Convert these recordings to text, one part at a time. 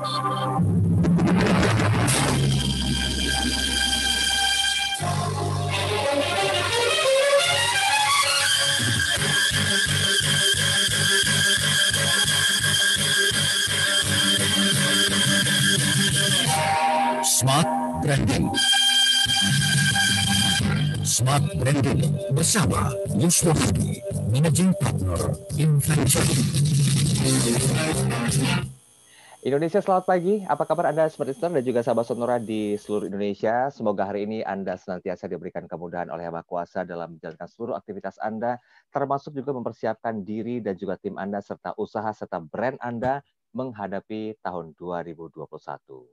Smart Branding. Smart Branding bersama Yusuf Hadi, Managing Partner Inventory. Indonesia selamat pagi. Apa kabar Anda Smart Listener dan juga sahabat Sonora di seluruh Indonesia? Semoga hari ini Anda senantiasa diberikan kemudahan oleh Yang Maha Kuasa dalam menjalankan seluruh aktivitas Anda, termasuk juga mempersiapkan diri dan juga tim Anda serta usaha serta brand Anda menghadapi tahun 2021.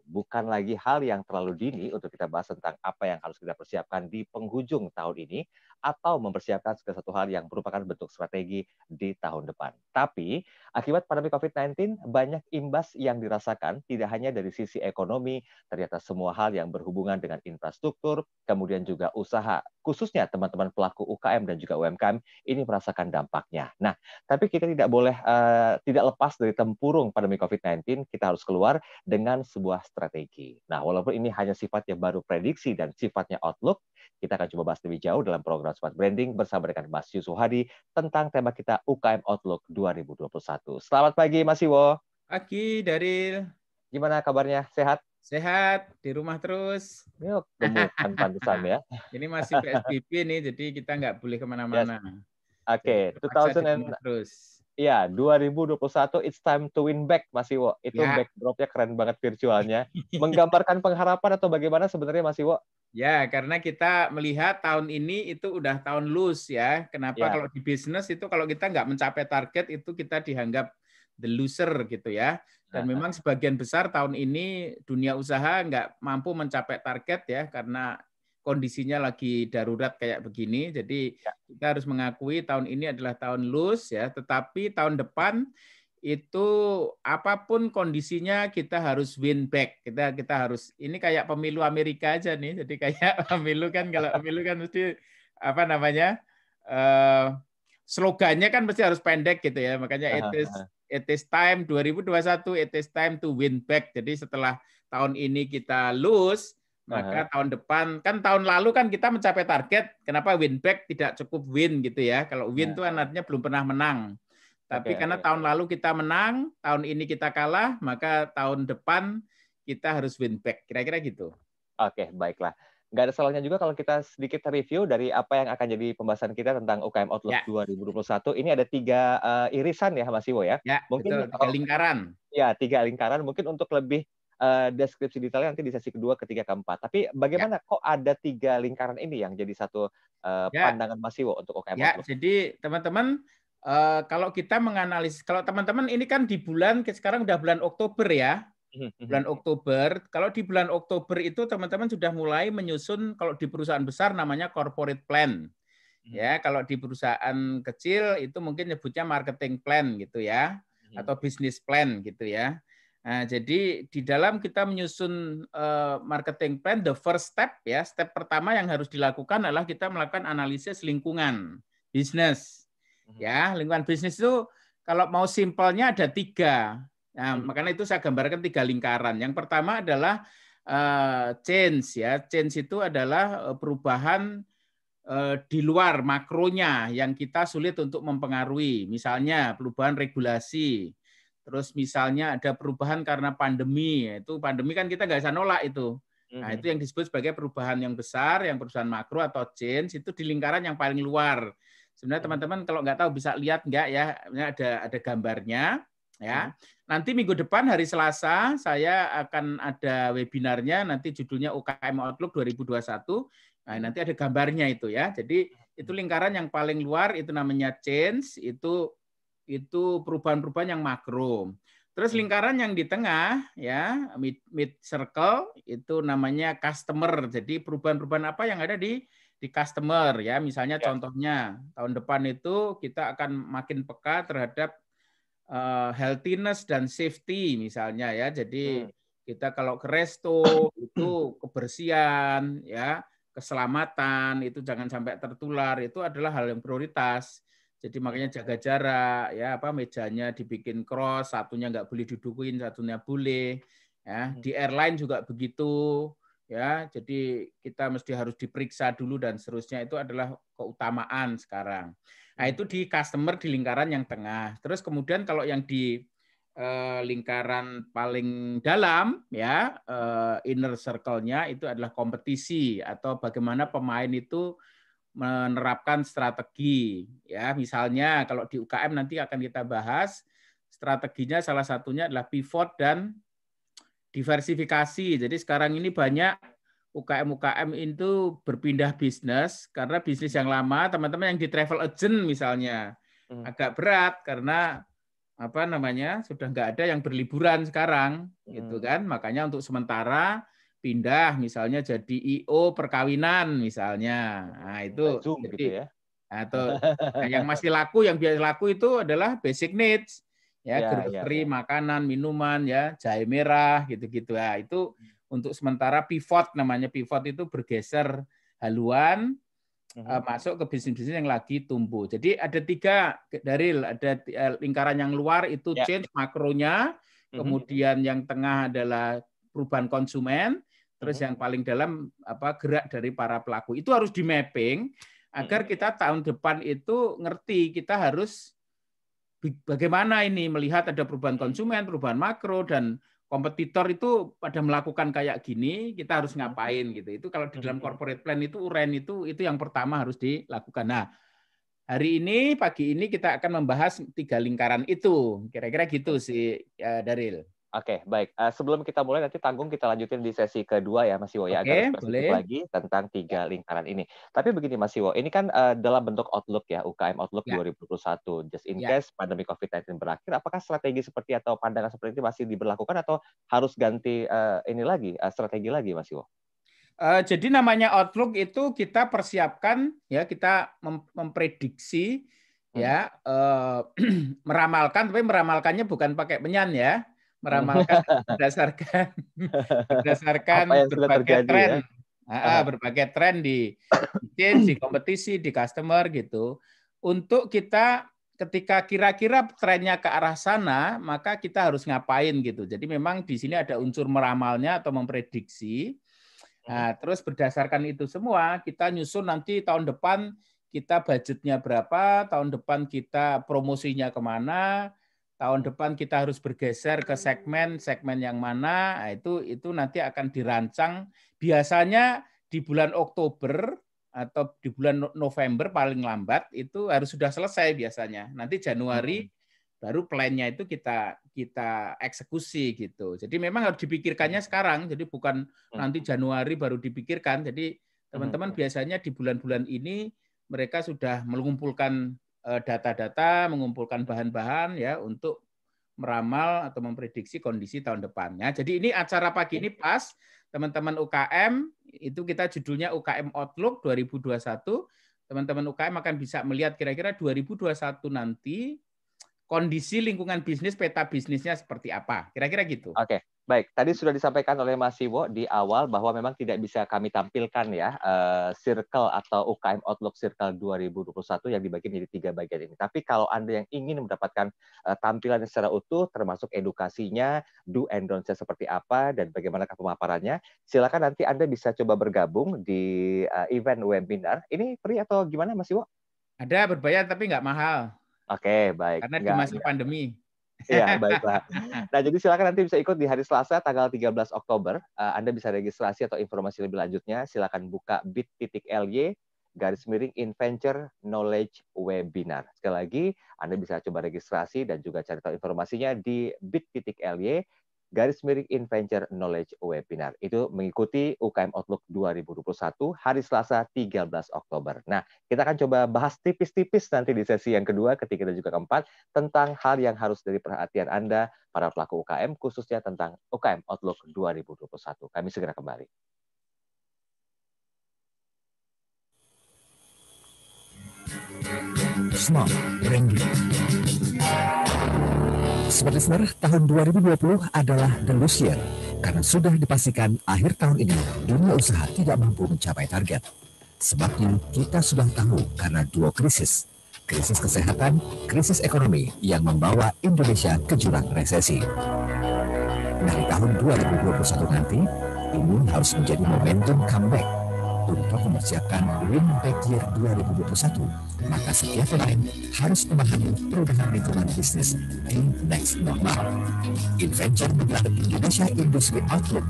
Bukan lagi hal yang terlalu dini untuk kita bahas tentang apa yang harus kita persiapkan di penghujung tahun ini atau mempersiapkan segala satu hal yang merupakan bentuk strategi di tahun depan. Tapi Akibat pandemi COVID-19, banyak imbas yang dirasakan tidak hanya dari sisi ekonomi, ternyata semua hal yang berhubungan dengan infrastruktur, kemudian juga usaha, khususnya teman-teman pelaku UKM dan juga UMKM ini merasakan dampaknya. Nah, tapi kita tidak boleh uh, tidak lepas dari tempurung pandemi COVID-19, kita harus keluar dengan sebuah strategi. Nah, walaupun ini hanya sifatnya baru prediksi dan sifatnya outlook, kita akan coba bahas lebih jauh dalam program Smart Branding bersama dengan Mas Yusuf Hadi tentang tema kita UKM Outlook 2021. Selamat pagi Mas Iwo. Aki Daril. Gimana kabarnya? Sehat? Sehat, di rumah terus. Yuk, gemukan pantesan ya. Ini masih PSBB nih, jadi kita nggak boleh kemana-mana. Yes. Oke, okay. 2000 terus. Iya, 2021 It's Time to Win Back Mas Iwo. Itu ya. backdropnya keren banget virtualnya. Menggambarkan pengharapan atau bagaimana sebenarnya Mas Iwo? Ya, karena kita melihat tahun ini itu udah tahun lose ya. Kenapa ya. kalau di bisnis itu kalau kita nggak mencapai target itu kita dianggap the loser gitu ya. Dan nah. memang sebagian besar tahun ini dunia usaha nggak mampu mencapai target ya karena kondisinya lagi darurat kayak begini. Jadi ya. kita harus mengakui tahun ini adalah tahun lus ya, tetapi tahun depan itu apapun kondisinya kita harus win back. Kita kita harus ini kayak pemilu Amerika aja nih. Jadi kayak pemilu kan kalau pemilu kan mesti apa namanya? Uh, slogannya kan mesti harus pendek gitu ya. Makanya it is it is time 2021 it is time to win back. Jadi setelah tahun ini kita lose maka tahun depan kan tahun lalu kan kita mencapai target. Kenapa win back tidak cukup win gitu ya? Kalau win itu ya. artinya belum pernah menang. Tapi okay, karena okay. tahun lalu kita menang, tahun ini kita kalah, maka tahun depan kita harus win back. Kira-kira gitu. Oke, okay, baiklah. Nggak ada salahnya juga kalau kita sedikit review dari apa yang akan jadi pembahasan kita tentang UKM Outlook ya. 2021. Ini ada tiga uh, irisan ya, Mas Iwo ya. Ya, Mungkin betul. Tiga lingkaran. Ya, tiga lingkaran. Mungkin untuk lebih uh, deskripsi detailnya nanti di sesi kedua, ketiga, keempat. Tapi bagaimana ya. kok ada tiga lingkaran ini yang jadi satu uh, ya. pandangan Masiwo untuk OKM Ya, jadi teman-teman uh, kalau kita menganalisis, kalau teman-teman ini kan di bulan sekarang udah bulan Oktober ya, mhm, mhm. bulan Oktober. Kalau di bulan Oktober itu teman-teman sudah mulai menyusun kalau di perusahaan besar namanya corporate plan. Mhm. Ya, kalau di perusahaan kecil itu mungkin nyebutnya marketing plan gitu ya atau business plan gitu ya. Nah, jadi di dalam kita menyusun uh, marketing plan, the first step ya, step pertama yang harus dilakukan adalah kita melakukan analisis lingkungan bisnis. Mhm. Ya, lingkungan bisnis itu kalau mau simpelnya ada tiga. Nah, hmm. makanya itu saya gambarkan tiga lingkaran. Yang pertama adalah uh, change ya. Change itu adalah eh, perubahan uh, di luar makronya yang kita sulit untuk mempengaruhi. Misalnya perubahan regulasi, Terus misalnya ada perubahan karena pandemi, ya itu pandemi kan kita nggak bisa nolak itu. Nah mhm. itu yang disebut sebagai perubahan yang besar, yang perusahaan makro atau change itu di lingkaran yang paling luar. Sebenarnya mhm. teman-teman kalau nggak tahu bisa lihat nggak ya, ada ada gambarnya ya. Mhm. Nanti minggu depan hari Selasa saya akan ada webinarnya nanti judulnya UKM Outlook 2021. Nah, nanti ada gambarnya itu ya. Jadi itu lingkaran yang paling luar itu namanya change, itu itu perubahan-perubahan yang makro. Terus hmm. lingkaran yang di tengah ya mid, mid circle itu namanya customer. Jadi perubahan-perubahan apa yang ada di di customer ya. Misalnya ya. contohnya tahun depan itu kita akan makin peka terhadap uh, healthiness dan safety misalnya ya. Jadi hmm. kita kalau ke resto itu kebersihan ya, keselamatan itu jangan sampai tertular itu adalah hal yang prioritas. Jadi makanya jaga jarak, ya apa mejanya dibikin cross, satunya nggak boleh dudukin, satunya boleh. Ya, hmm. di airline juga begitu. Ya, jadi kita mesti harus diperiksa dulu dan seterusnya itu adalah keutamaan sekarang. Nah, hmm. itu di customer di lingkaran yang tengah. Terus kemudian kalau yang di eh, lingkaran paling dalam ya, eh, inner circle-nya itu adalah kompetisi atau bagaimana pemain itu menerapkan strategi ya misalnya kalau di UKM nanti akan kita bahas strateginya salah satunya adalah pivot dan diversifikasi jadi sekarang ini banyak UKM UKM itu berpindah bisnis karena bisnis yang lama teman-teman yang di travel agent misalnya hmm. agak berat karena apa namanya sudah nggak ada yang berliburan sekarang gitu hmm. gitu kan makanya untuk sementara pindah misalnya jadi IO perkawinan misalnya. Nah, itu Zoom, jadi, gitu ya. Nah, atau nah, yang masih laku yang biasa laku itu adalah basic needs ya, ya grocery, ya, ya. makanan, minuman ya, jahe merah gitu-gitu. Nah, itu untuk sementara pivot namanya pivot itu bergeser haluan uh masuk ke bisnis-bisnis yang lagi tumbuh. Jadi ada tiga dari ada eh, lingkaran yang luar itu ya. change makronya, mhm. kemudian uh yang tengah adalah perubahan konsumen, terus mm-hmm. yang paling dalam apa gerak dari para pelaku itu harus di mapping agar mm-hmm. kita tahun depan itu ngerti kita harus bagaimana ini melihat ada perubahan mm-hmm. konsumen, perubahan makro dan kompetitor itu pada melakukan kayak gini, kita harus ngapain gitu. Itu kalau di dalam corporate plan itu uren itu itu yang pertama harus dilakukan. Nah, hari ini pagi ini kita akan membahas tiga lingkaran itu. Kira-kira gitu sih ya, eh, Daril. Oke, okay, baik. Uh, sebelum kita mulai nanti tanggung kita lanjutin di sesi kedua ya Mas Iwo ya okay, agak boleh. lagi tentang tiga ya. lingkaran ini. Tapi begini Mas Iwo, ini kan uh, dalam bentuk outlook ya UKM Outlook yeah. 2021. Just in yeah. case pandemi COVID-19 berakhir, apakah strategi seperti atau pandangan seperti ini masih diberlakukan atau harus ganti uh, ini lagi uh, strategi lagi Mas Iwo? Uh, jadi namanya outlook itu kita persiapkan ya kita mem memprediksi ya, hmm. ya uh, meramalkan tapi meramalkannya bukan pakai penyanyi. ya meramalkan berdasarkan berdasarkan berbagai ya? tren, ya? ah, berbagai tren di di, di kompetisi, di customer gitu. Untuk kita ketika kira-kira trennya ke arah sana, maka kita harus ngapain gitu. Jadi memang di sini ada unsur meramalnya atau memprediksi. Nah, terus berdasarkan itu semua, kita nyusun nanti tahun depan kita budgetnya berapa, tahun depan kita promosinya kemana, tahun depan kita harus bergeser ke segmen segmen yang mana nah, itu itu nanti akan dirancang biasanya di bulan Oktober atau di bulan November paling lambat itu harus sudah selesai biasanya nanti Januari baru plannya itu kita kita eksekusi gitu jadi memang harus dipikirkannya mm. sekarang jadi bukan mm. nanti Januari baru dipikirkan jadi teman-teman biasanya di bulan-bulan ini mereka sudah mengumpulkan Eh, data-data, mengumpulkan bahan-bahan ya untuk meramal atau memprediksi kondisi tahun depannya. Jadi ini acara pagi ini pas teman-teman UKM itu kita judulnya UKM Outlook 2021. Teman-teman UKM akan bisa melihat kira-kira 2021 nanti kondisi lingkungan bisnis peta bisnisnya seperti apa. Kira-kira gitu. Oke. Okay. Baik, tadi sudah disampaikan oleh Mas Siwo di awal bahwa memang tidak bisa kami tampilkan ya uh, circle atau UKM Outlook Circle 2021 yang dibagi menjadi tiga bagian ini. Tapi kalau Anda yang ingin mendapatkan uh, tampilan secara utuh termasuk edukasinya, do and don't seperti apa dan bagaimana pemaparannya, silakan nanti Anda bisa coba bergabung di uh, event webinar. Ini free atau gimana Mas Siwo? Ada berbayar tapi nggak mahal. Oke, okay, baik. Karena di masa pandemi. Iya, baiklah. Nah, jadi silakan nanti bisa ikut di hari Selasa tanggal 13 Oktober. Eh, Anda bisa registrasi atau informasi lebih lanjutnya silakan buka bit.ly garis miring Inventure Knowledge Webinar. Sekali lagi, Anda bisa coba registrasi dan juga cari tahu informasinya di bit.ly garis miring Inventure Knowledge Webinar. Itu mengikuti UKM Outlook 2021 hari Selasa 13 Oktober. Nah, kita akan coba bahas tipis-tipis nanti di sesi yang kedua, ketiga, dan juga keempat tentang hal yang harus dari perhatian Anda para pelaku UKM, khususnya tentang UKM Outlook 2021. Kami segera kembali. Smart Branding. Seperti Listener, tahun 2020 adalah the lost year karena sudah dipastikan akhir tahun ini dunia usaha tidak mampu mencapai target. Sebabnya kita sudah tahu karena dua krisis, krisis kesehatan, krisis ekonomi yang membawa Indonesia ke jurang resesi. Dari tahun 2021 nanti, ini harus menjadi momentum comeback untuk mempersiapkan Winpack Year 2021, maka setiap pemain harus memahami perubahan lingkungan bisnis di Next Normal. Inventor menggelar Indonesia Industry Outlook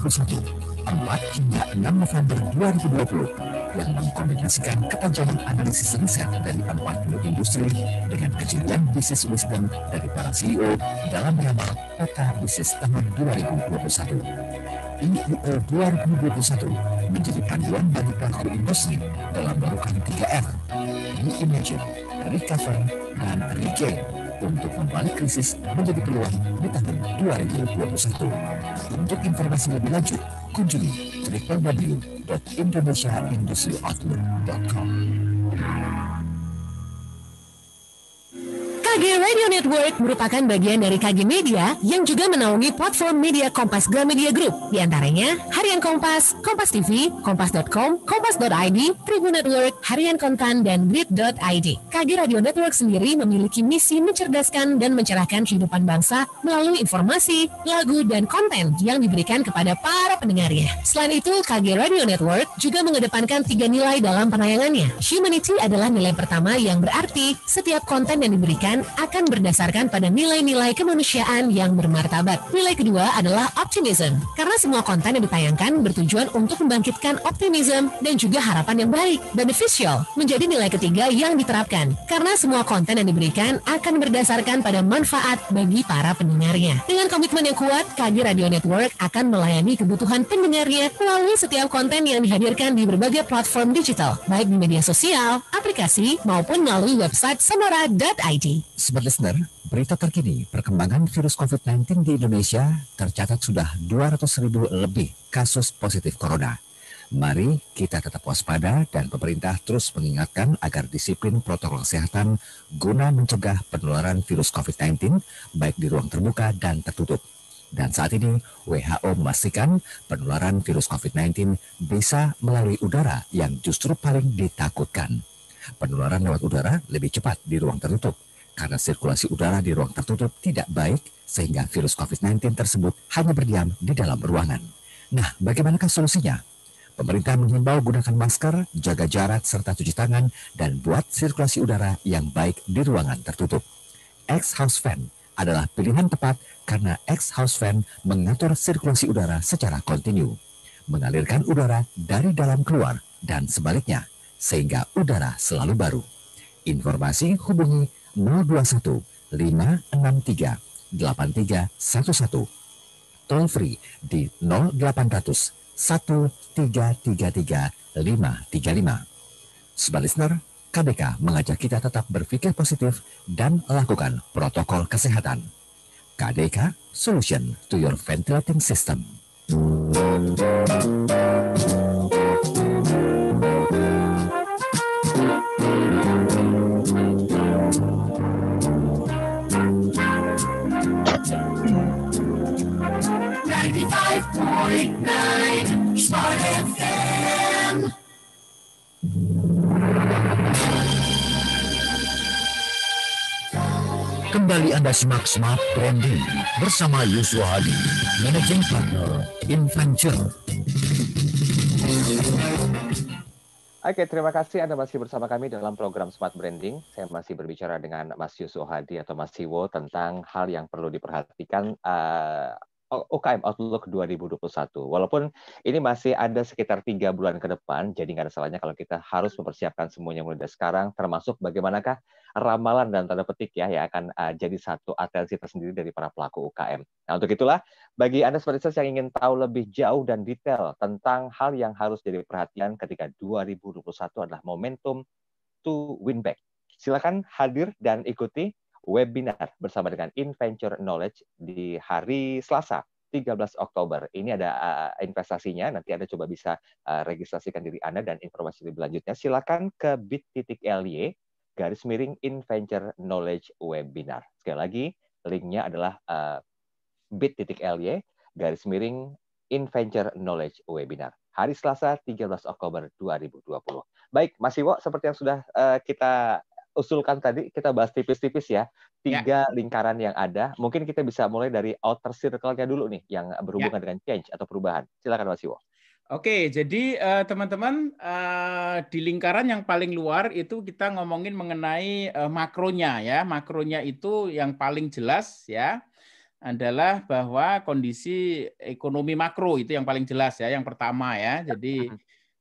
2021 4 hingga 6 November 2020 yang mengkombinasikan ketajaman analisis riset dari 40 industri dengan kejelian bisnis wisdom dari para CEO dalam ramal peta bisnis tahun 2021. IEO 2021 menjadi panduan bagi pelaku industri dalam melakukan 3R, reimagine, recover, dan regain untuk membalik krisis menjadi peluang di tahun 2021. Untuk informasi lebih lanjut, kunjungi www.indonesiaindustrioutlook.com. KG Radio Network merupakan bagian dari KG Media yang juga menaungi platform media Kompas Gramedia Group. Di antaranya Harian Kompas, Kompas TV, Kompas.com, Kompas.id, Tribun Network, Harian Kontan, dan Grid.id. KG Radio Network sendiri memiliki misi mencerdaskan dan mencerahkan kehidupan bangsa melalui informasi, lagu, dan konten yang diberikan kepada para pendengarnya. Selain itu, KG Radio Network juga mengedepankan tiga nilai dalam penayangannya. Humanity adalah nilai pertama yang berarti setiap konten yang diberikan akan berdasarkan pada nilai-nilai kemanusiaan yang bermartabat. Nilai kedua adalah optimism, karena semua konten yang ditayangkan bertujuan untuk membangkitkan optimism dan juga harapan yang baik. Beneficial menjadi nilai ketiga yang diterapkan, karena semua konten yang diberikan akan berdasarkan pada manfaat bagi para pendengarnya. Dengan komitmen yang kuat, KG Radio Network akan melayani kebutuhan pendengarnya melalui setiap konten yang dihadirkan di berbagai platform digital, baik di media sosial, aplikasi, maupun melalui website sonora.id. Smart Listener, berita terkini perkembangan virus COVID-19 di Indonesia tercatat sudah 200 ribu lebih kasus positif corona. Mari kita tetap waspada dan pemerintah terus mengingatkan agar disiplin protokol kesehatan guna mencegah penularan virus COVID-19 baik di ruang terbuka dan tertutup. Dan saat ini WHO memastikan penularan virus COVID-19 bisa melalui udara yang justru paling ditakutkan. Penularan lewat udara lebih cepat di ruang tertutup karena sirkulasi udara di ruang tertutup tidak baik sehingga virus COVID-19 tersebut hanya berdiam di dalam ruangan. Nah, bagaimanakah solusinya? Pemerintah menghimbau gunakan masker, jaga jarak serta cuci tangan dan buat sirkulasi udara yang baik di ruangan tertutup. X house fan adalah pilihan tepat karena X house fan mengatur sirkulasi udara secara kontinu, mengalirkan udara dari dalam keluar dan sebaliknya sehingga udara selalu baru. Informasi hubungi 021 563 8311. Toll free di 0800 1333 535. Sebagai listener, KBK mengajak kita tetap berpikir positif dan lakukan protokol kesehatan. KDK Solution to Your Ventilating System. Kembali Anda simak Smart Branding bersama Yusuf Hadi, Managing Partner Inventure. Oke, terima kasih Anda masih bersama kami dalam program Smart Branding. Saya masih berbicara dengan Mas Yusuf Hadi atau Mas Siwo tentang hal yang perlu diperhatikan uh, UKM Outlook 2021. Walaupun ini masih ada sekitar tiga bulan ke depan, jadi nggak ada salahnya kalau kita harus mempersiapkan semuanya mulai dari sekarang, termasuk bagaimanakah ramalan dan tanda petik ya yang akan uh, jadi satu atensi tersendiri dari para pelaku UKM. Nah untuk itulah, bagi Anda seperti saya yang ingin tahu lebih jauh dan detail tentang hal yang harus jadi perhatian ketika 2021 adalah momentum to win back. Silakan hadir dan ikuti webinar bersama dengan Inventure Knowledge di hari Selasa 13 Oktober. Ini ada uh, investasinya, nanti Anda coba bisa uh, registrasikan diri Anda dan informasi lebih lanjutnya. Silakan ke bit.ly garis miring Inventure Knowledge Webinar. Sekali lagi, linknya adalah uh, eh, bit.ly garis miring Inventure Knowledge Webinar. Hari Selasa 13 Oktober 2020. Baik, Mas Iwo, seperti yang sudah uh, kita usulkan tadi kita bahas tipis-tipis ya, ya. tiga ya. lingkaran yang ada. Mungkin kita bisa mulai dari outer circle-nya dulu nih yang berhubungan ya. dengan change atau perubahan. Silakan Mas Iwo. Oke, jadi eh, teman-teman eh, di lingkaran yang paling luar itu kita ngomongin mengenai eh, makronya ya. Makronya itu yang paling jelas ya adalah bahwa kondisi ekonomi makro itu yang paling jelas ya, yang pertama ya. Jadi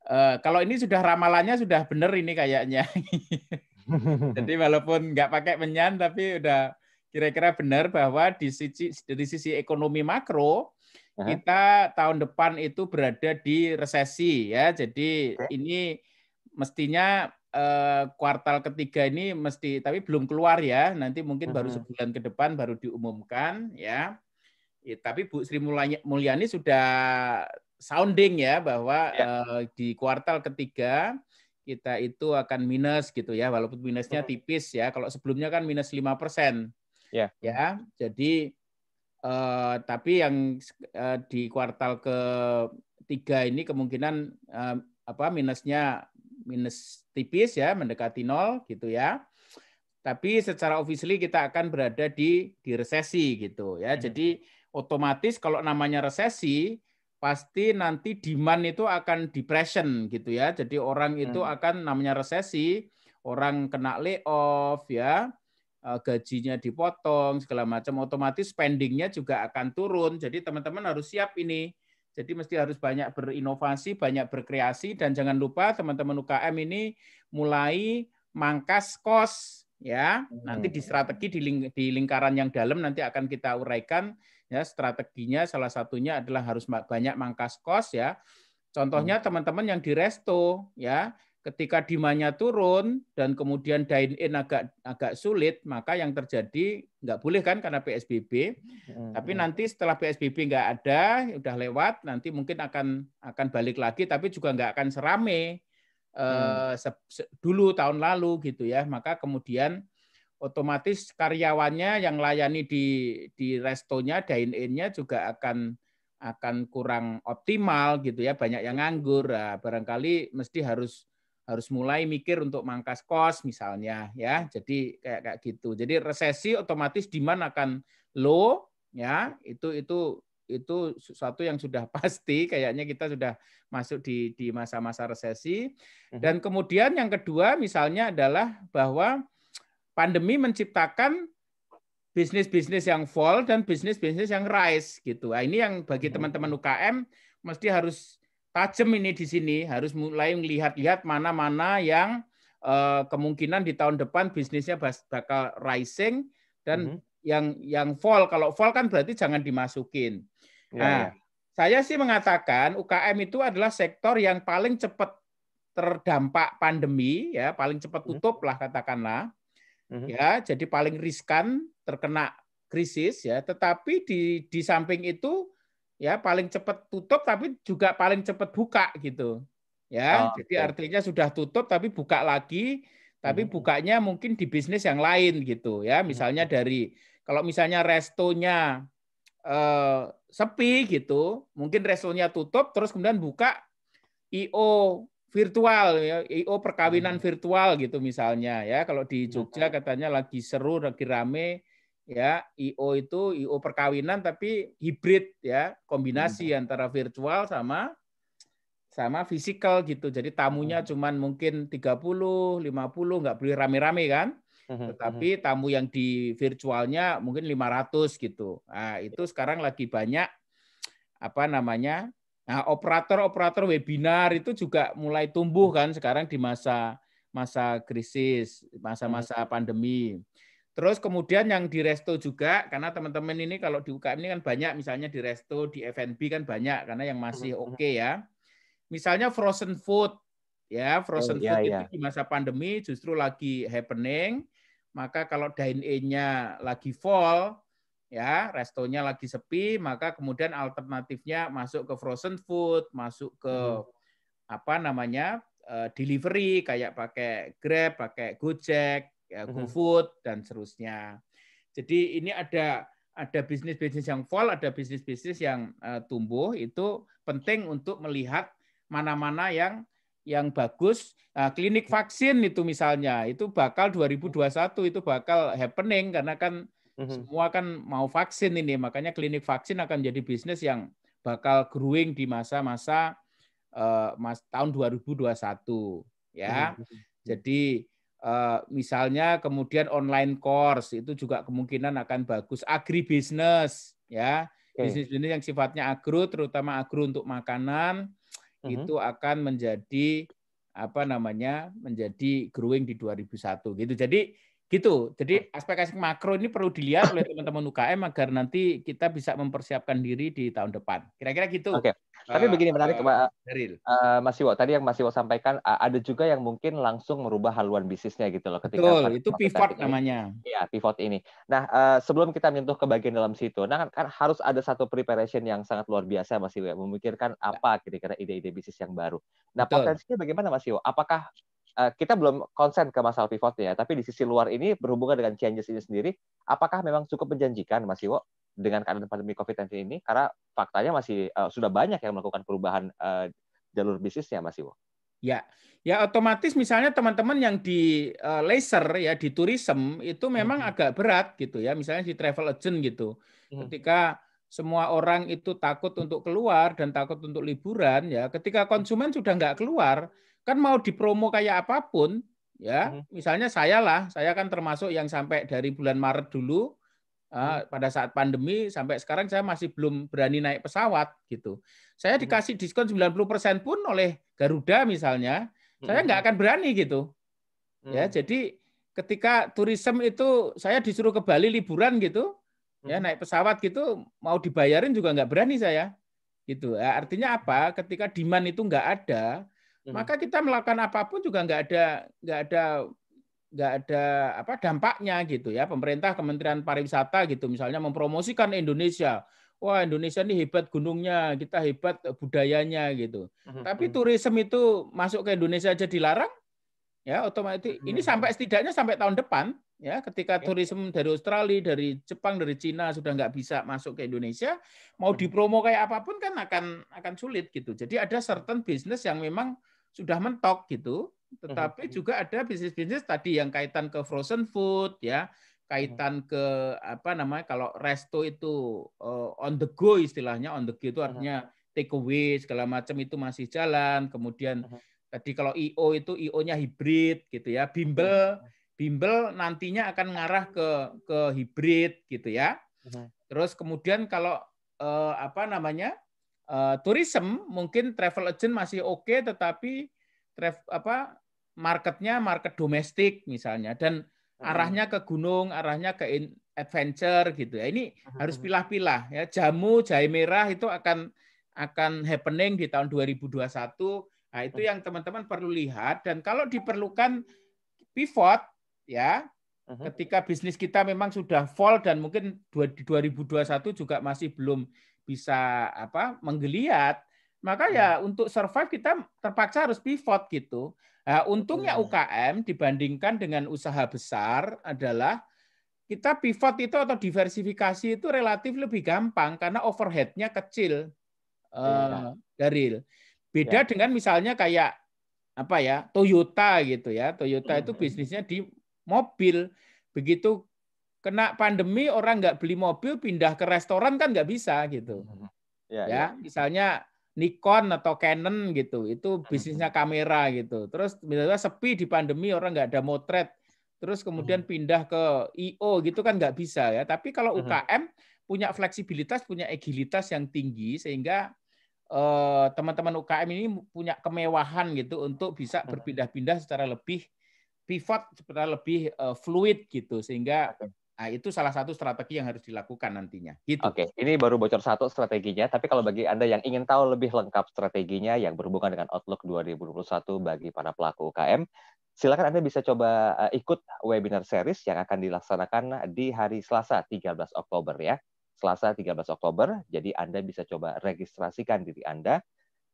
uh, kalau ini sudah ramalannya sudah benar ini kayaknya. Jadi walaupun nggak pakai menyan, tapi udah kira-kira benar bahwa di sisi dari sisi ekonomi makro kita tahun depan itu berada di resesi ya. Jadi ini mestinya eh, kuartal ketiga ini mesti tapi belum keluar ya. Nanti mungkin baru sebulan ke depan baru diumumkan ya. ya tapi Bu Sri Mulyani sudah sounding ya bahwa ya. Eh, di kuartal ketiga kita itu akan minus gitu ya, walaupun minusnya hmm. tipis ya. Kalau sebelumnya kan minus 5 persen. Yeah. Ya, jadi eh, tapi yang eh, di kuartal ke tiga ini kemungkinan eh, apa minusnya minus tipis ya, mendekati nol gitu ya. Tapi secara officially kita akan berada di di resesi gitu ya. Hmm. Jadi otomatis kalau namanya resesi pasti nanti demand itu akan depression gitu ya. Jadi orang itu hmm. akan namanya resesi, orang kena layoff ya, e, gajinya dipotong segala macam, otomatis spendingnya juga akan turun. Jadi teman-teman harus siap ini. Jadi mesti harus banyak berinovasi, banyak berkreasi dan jangan lupa teman-teman UKM ini mulai mangkas kos ya. Nanti hmm. di strategi di, ling di lingkaran yang dalam nanti akan kita uraikan Ya, strateginya salah satunya adalah harus banyak mangkas kos ya. Contohnya hmm. teman-teman yang di resto ya, ketika dimanya turun dan kemudian dine in agak agak sulit, maka yang terjadi nggak boleh kan karena PSBB. Hmm. Tapi hmm. nanti setelah PSBB nggak ada, udah lewat, nanti mungkin akan akan balik lagi, tapi juga nggak akan serame hmm. eh, dulu tahun lalu gitu ya. Maka kemudian otomatis karyawannya yang layani di di restonya dine innya juga akan akan kurang optimal gitu ya banyak yang nganggur nah, barangkali mesti harus harus mulai mikir untuk mangkas kos misalnya ya jadi kayak kayak gitu jadi resesi otomatis demand akan low ya itu itu itu sesuatu yang sudah pasti kayaknya kita sudah masuk di di masa-masa resesi mhm. dan kemudian yang kedua misalnya adalah bahwa pandemi menciptakan bisnis-bisnis yang fall dan bisnis-bisnis yang rise gitu. Nah, ini yang bagi hmm. teman-teman UKM mesti harus tajam ini di sini, harus mulai melihat-lihat mana-mana yang uh, kemungkinan di tahun depan bisnisnya bakal rising dan mm -hmm. yang yang fall. Kalau fall kan berarti jangan dimasukin. Iya, nah, iya. saya sih mengatakan UKM itu adalah sektor yang paling cepat terdampak pandemi ya, paling cepat hmm. tutup lah katakanlah. -hmm. ya jadi paling riskan terkena krisis ya tetapi di di samping itu ya paling cepat tutup tapi juga paling cepat buka gitu ya oh, jadi okay. artinya sudah tutup tapi buka lagi tapi hmm. bukanya mungkin di bisnis yang lain gitu ya mhm. misalnya hmm. dari kalau misalnya restonya eh, sepi gitu mungkin restonya tutup terus kemudian buka io virtual ya IO perkawinan hmm. virtual gitu misalnya ya kalau di iya, Jogja katanya lagi seru lagi rame ya IO itu IO perkawinan tapi hibrid ya kombinasi hmm. antara virtual sama sama fisikal gitu jadi tamunya hmm. cuman mungkin 30 50 nggak boleh rame-rame kan hmm, hmm, tetapi hmm. tamu yang di virtualnya mungkin 500 gitu nah itu sekarang lagi banyak apa namanya Nah, operator-operator webinar itu juga mulai tumbuh kan sekarang di masa masa krisis, masa-masa hmm. pandemi. Terus kemudian yang di resto juga, karena teman-teman ini kalau di UKM ini kan banyak, misalnya di resto, di F&B kan banyak, karena yang masih hmm, hmm. oke okay ya. Misalnya frozen food, ya frozen oh, iya, food iya. itu di masa pandemi justru lagi happening. Maka kalau dine-in-nya lagi fall, ya restonya lagi sepi maka kemudian alternatifnya masuk ke frozen food masuk ke hmm. apa namanya eh, delivery kayak pakai grab pakai gojek ya, hmm. gofood dan seterusnya jadi ini ada ada bisnis bisnis yang fall ada bisnis bisnis yang uh, tumbuh itu penting untuk melihat mana mana yang yang bagus nah, klinik vaksin itu misalnya itu bakal 2021 itu bakal happening karena kan Mhm. Semua kan mau vaksin ini, makanya klinik vaksin akan jadi bisnis yang bakal growing di masa-masa uh, mas tahun 2021 ya. Mhm, mhm, jadi uh, misalnya kemudian online course itu juga kemungkinan akan bagus agribisnis ya. Bisnis-bisnis yang sifatnya agro terutama agro untuk makanan itu akan menjadi apa namanya menjadi growing di 2001 gitu. Jadi gitu. Jadi hmm. aspek-aspek makro ini perlu dilihat oleh teman-teman UKM agar nanti kita bisa mempersiapkan diri di tahun depan. Kira-kira gitu. Oke. Okay. Tapi eh, begini menarik uh, uh, Mas Iwo. Tadi yang Mas Iwo sampaikan uh, ada juga yang mungkin langsung merubah haluan bisnisnya gitu loh ketika Betul, itu pivot ini. namanya. Iya, pivot ini. Nah, uh, sebelum kita menyentuh ke bagian dalam situ, nah kan, kan harus ada satu preparation yang sangat luar biasa Mas Iwo ya, memikirkan iya. apa kira-kira ide-ide bisnis yang baru. Nah, Betul. potensinya bagaimana Mas Iwo? Apakah Eh, kita belum konsen ke masalah pivotnya, tapi di sisi luar ini berhubungan dengan changes ini sendiri, apakah memang cukup menjanjikan, Mas Iwo, dengan keadaan pandemi COVID-19 ini? Karena faktanya masih uh, sudah banyak yang melakukan perubahan uh, jalur bisnisnya, Mas Iwo. Ya, ya otomatis misalnya teman-teman yang di uh, laser ya di tourism itu memang hmm agak berat gitu ya, misalnya di travel agent gitu. hmm Ketika semua orang itu takut untuk keluar dan takut untuk liburan ya, ketika konsumen sudah nggak keluar, kan mau dipromo kayak apapun ya hmm. misalnya saya lah saya kan termasuk yang sampai dari bulan Maret dulu ah, hmm. pada saat pandemi sampai sekarang saya masih belum berani naik pesawat gitu saya hmm. dikasih diskon 90% pun oleh Garuda misalnya saya hmm. nggak akan berani gitu ya hmm. jadi ketika turisme itu saya disuruh ke Bali liburan gitu ya naik pesawat gitu mau dibayarin juga nggak berani saya gitu ya, artinya apa ketika demand itu nggak ada Hmm. maka kita melakukan apapun juga nggak ada nggak ada nggak ada apa dampaknya gitu ya pemerintah Kementerian Pariwisata gitu misalnya mempromosikan Indonesia wah Indonesia ini hebat gunungnya kita hebat budayanya gitu hmm, tapi hmm. turisme itu masuk ke Indonesia aja dilarang ya otomatis ini sampai setidaknya sampai tahun depan ya ketika ya. turisme dari Australia dari Jepang dari Cina sudah nggak bisa masuk ke Indonesia mau dipromo kayak apapun kan akan akan sulit gitu jadi ada certain bisnis yang memang sudah mentok gitu, mhm, tetapi mhm. juga ada bisnis-bisnis tadi yang kaitan ke frozen food ya, kaitan mhm. ke apa namanya kalau resto itu uh, on the go istilahnya on the go itu artinya take away segala macam itu masih jalan. Kemudian uh -huh. tadi kalau IO itu IO-nya hybrid gitu ya. Bimbel bimbel nantinya akan ngarah ke ke hybrid gitu ya. Uh -huh. Terus kemudian kalau uh, apa namanya? Eh, tourism mungkin travel agent masih oke okay, tetapi travel apa marketnya market domestik misalnya dan hmm. arahnya ke gunung arahnya ke adventure gitu ya ini hmm. harus pilah-pilah ya jamu jahe merah itu akan akan happening di tahun 2021 nah itu hmm. yang teman-teman perlu lihat dan kalau diperlukan pivot ya ketika bisnis kita memang sudah fall dan mungkin di 2021 juga masih belum bisa apa menggeliat maka ya, hmm. untuk survive kita terpaksa harus pivot gitu. Nah, untungnya UKM hmm. dibandingkan dengan usaha besar adalah kita pivot itu atau diversifikasi itu relatif lebih gampang karena overheadnya kecil, ya. uh, Beda ya. dengan misalnya kayak apa ya Toyota gitu ya, Toyota hmm. itu bisnisnya di mobil. Begitu kena pandemi orang nggak beli mobil pindah ke restoran kan nggak bisa gitu. Mm-hmm. Ya, ya, ya. misalnya Nikon atau Canon gitu, itu mm-hmm. bisnisnya kamera gitu. Terus misalnya sepi di pandemi orang nggak ada motret, terus kemudian mm-hmm. pindah ke IO gitu kan nggak bisa ya. Tapi kalau UKM punya fleksibilitas, punya agilitas yang tinggi sehingga teman eh, teman-teman UKM ini punya kemewahan gitu untuk bisa berpindah-pindah secara lebih pivot secara lebih eh, fluid gitu sehingga Nah, itu salah satu strategi yang harus dilakukan nantinya. Gitu. Oke, okay. ini baru bocor satu strateginya, tapi kalau bagi Anda yang ingin tahu lebih lengkap strateginya yang berhubungan dengan Outlook 2021 bagi para pelaku UKM, silakan Anda bisa coba eh, ikut webinar series yang akan dilaksanakan di hari Selasa 13 Oktober ya. Selasa 13 Oktober, jadi Anda bisa coba registrasikan diri Anda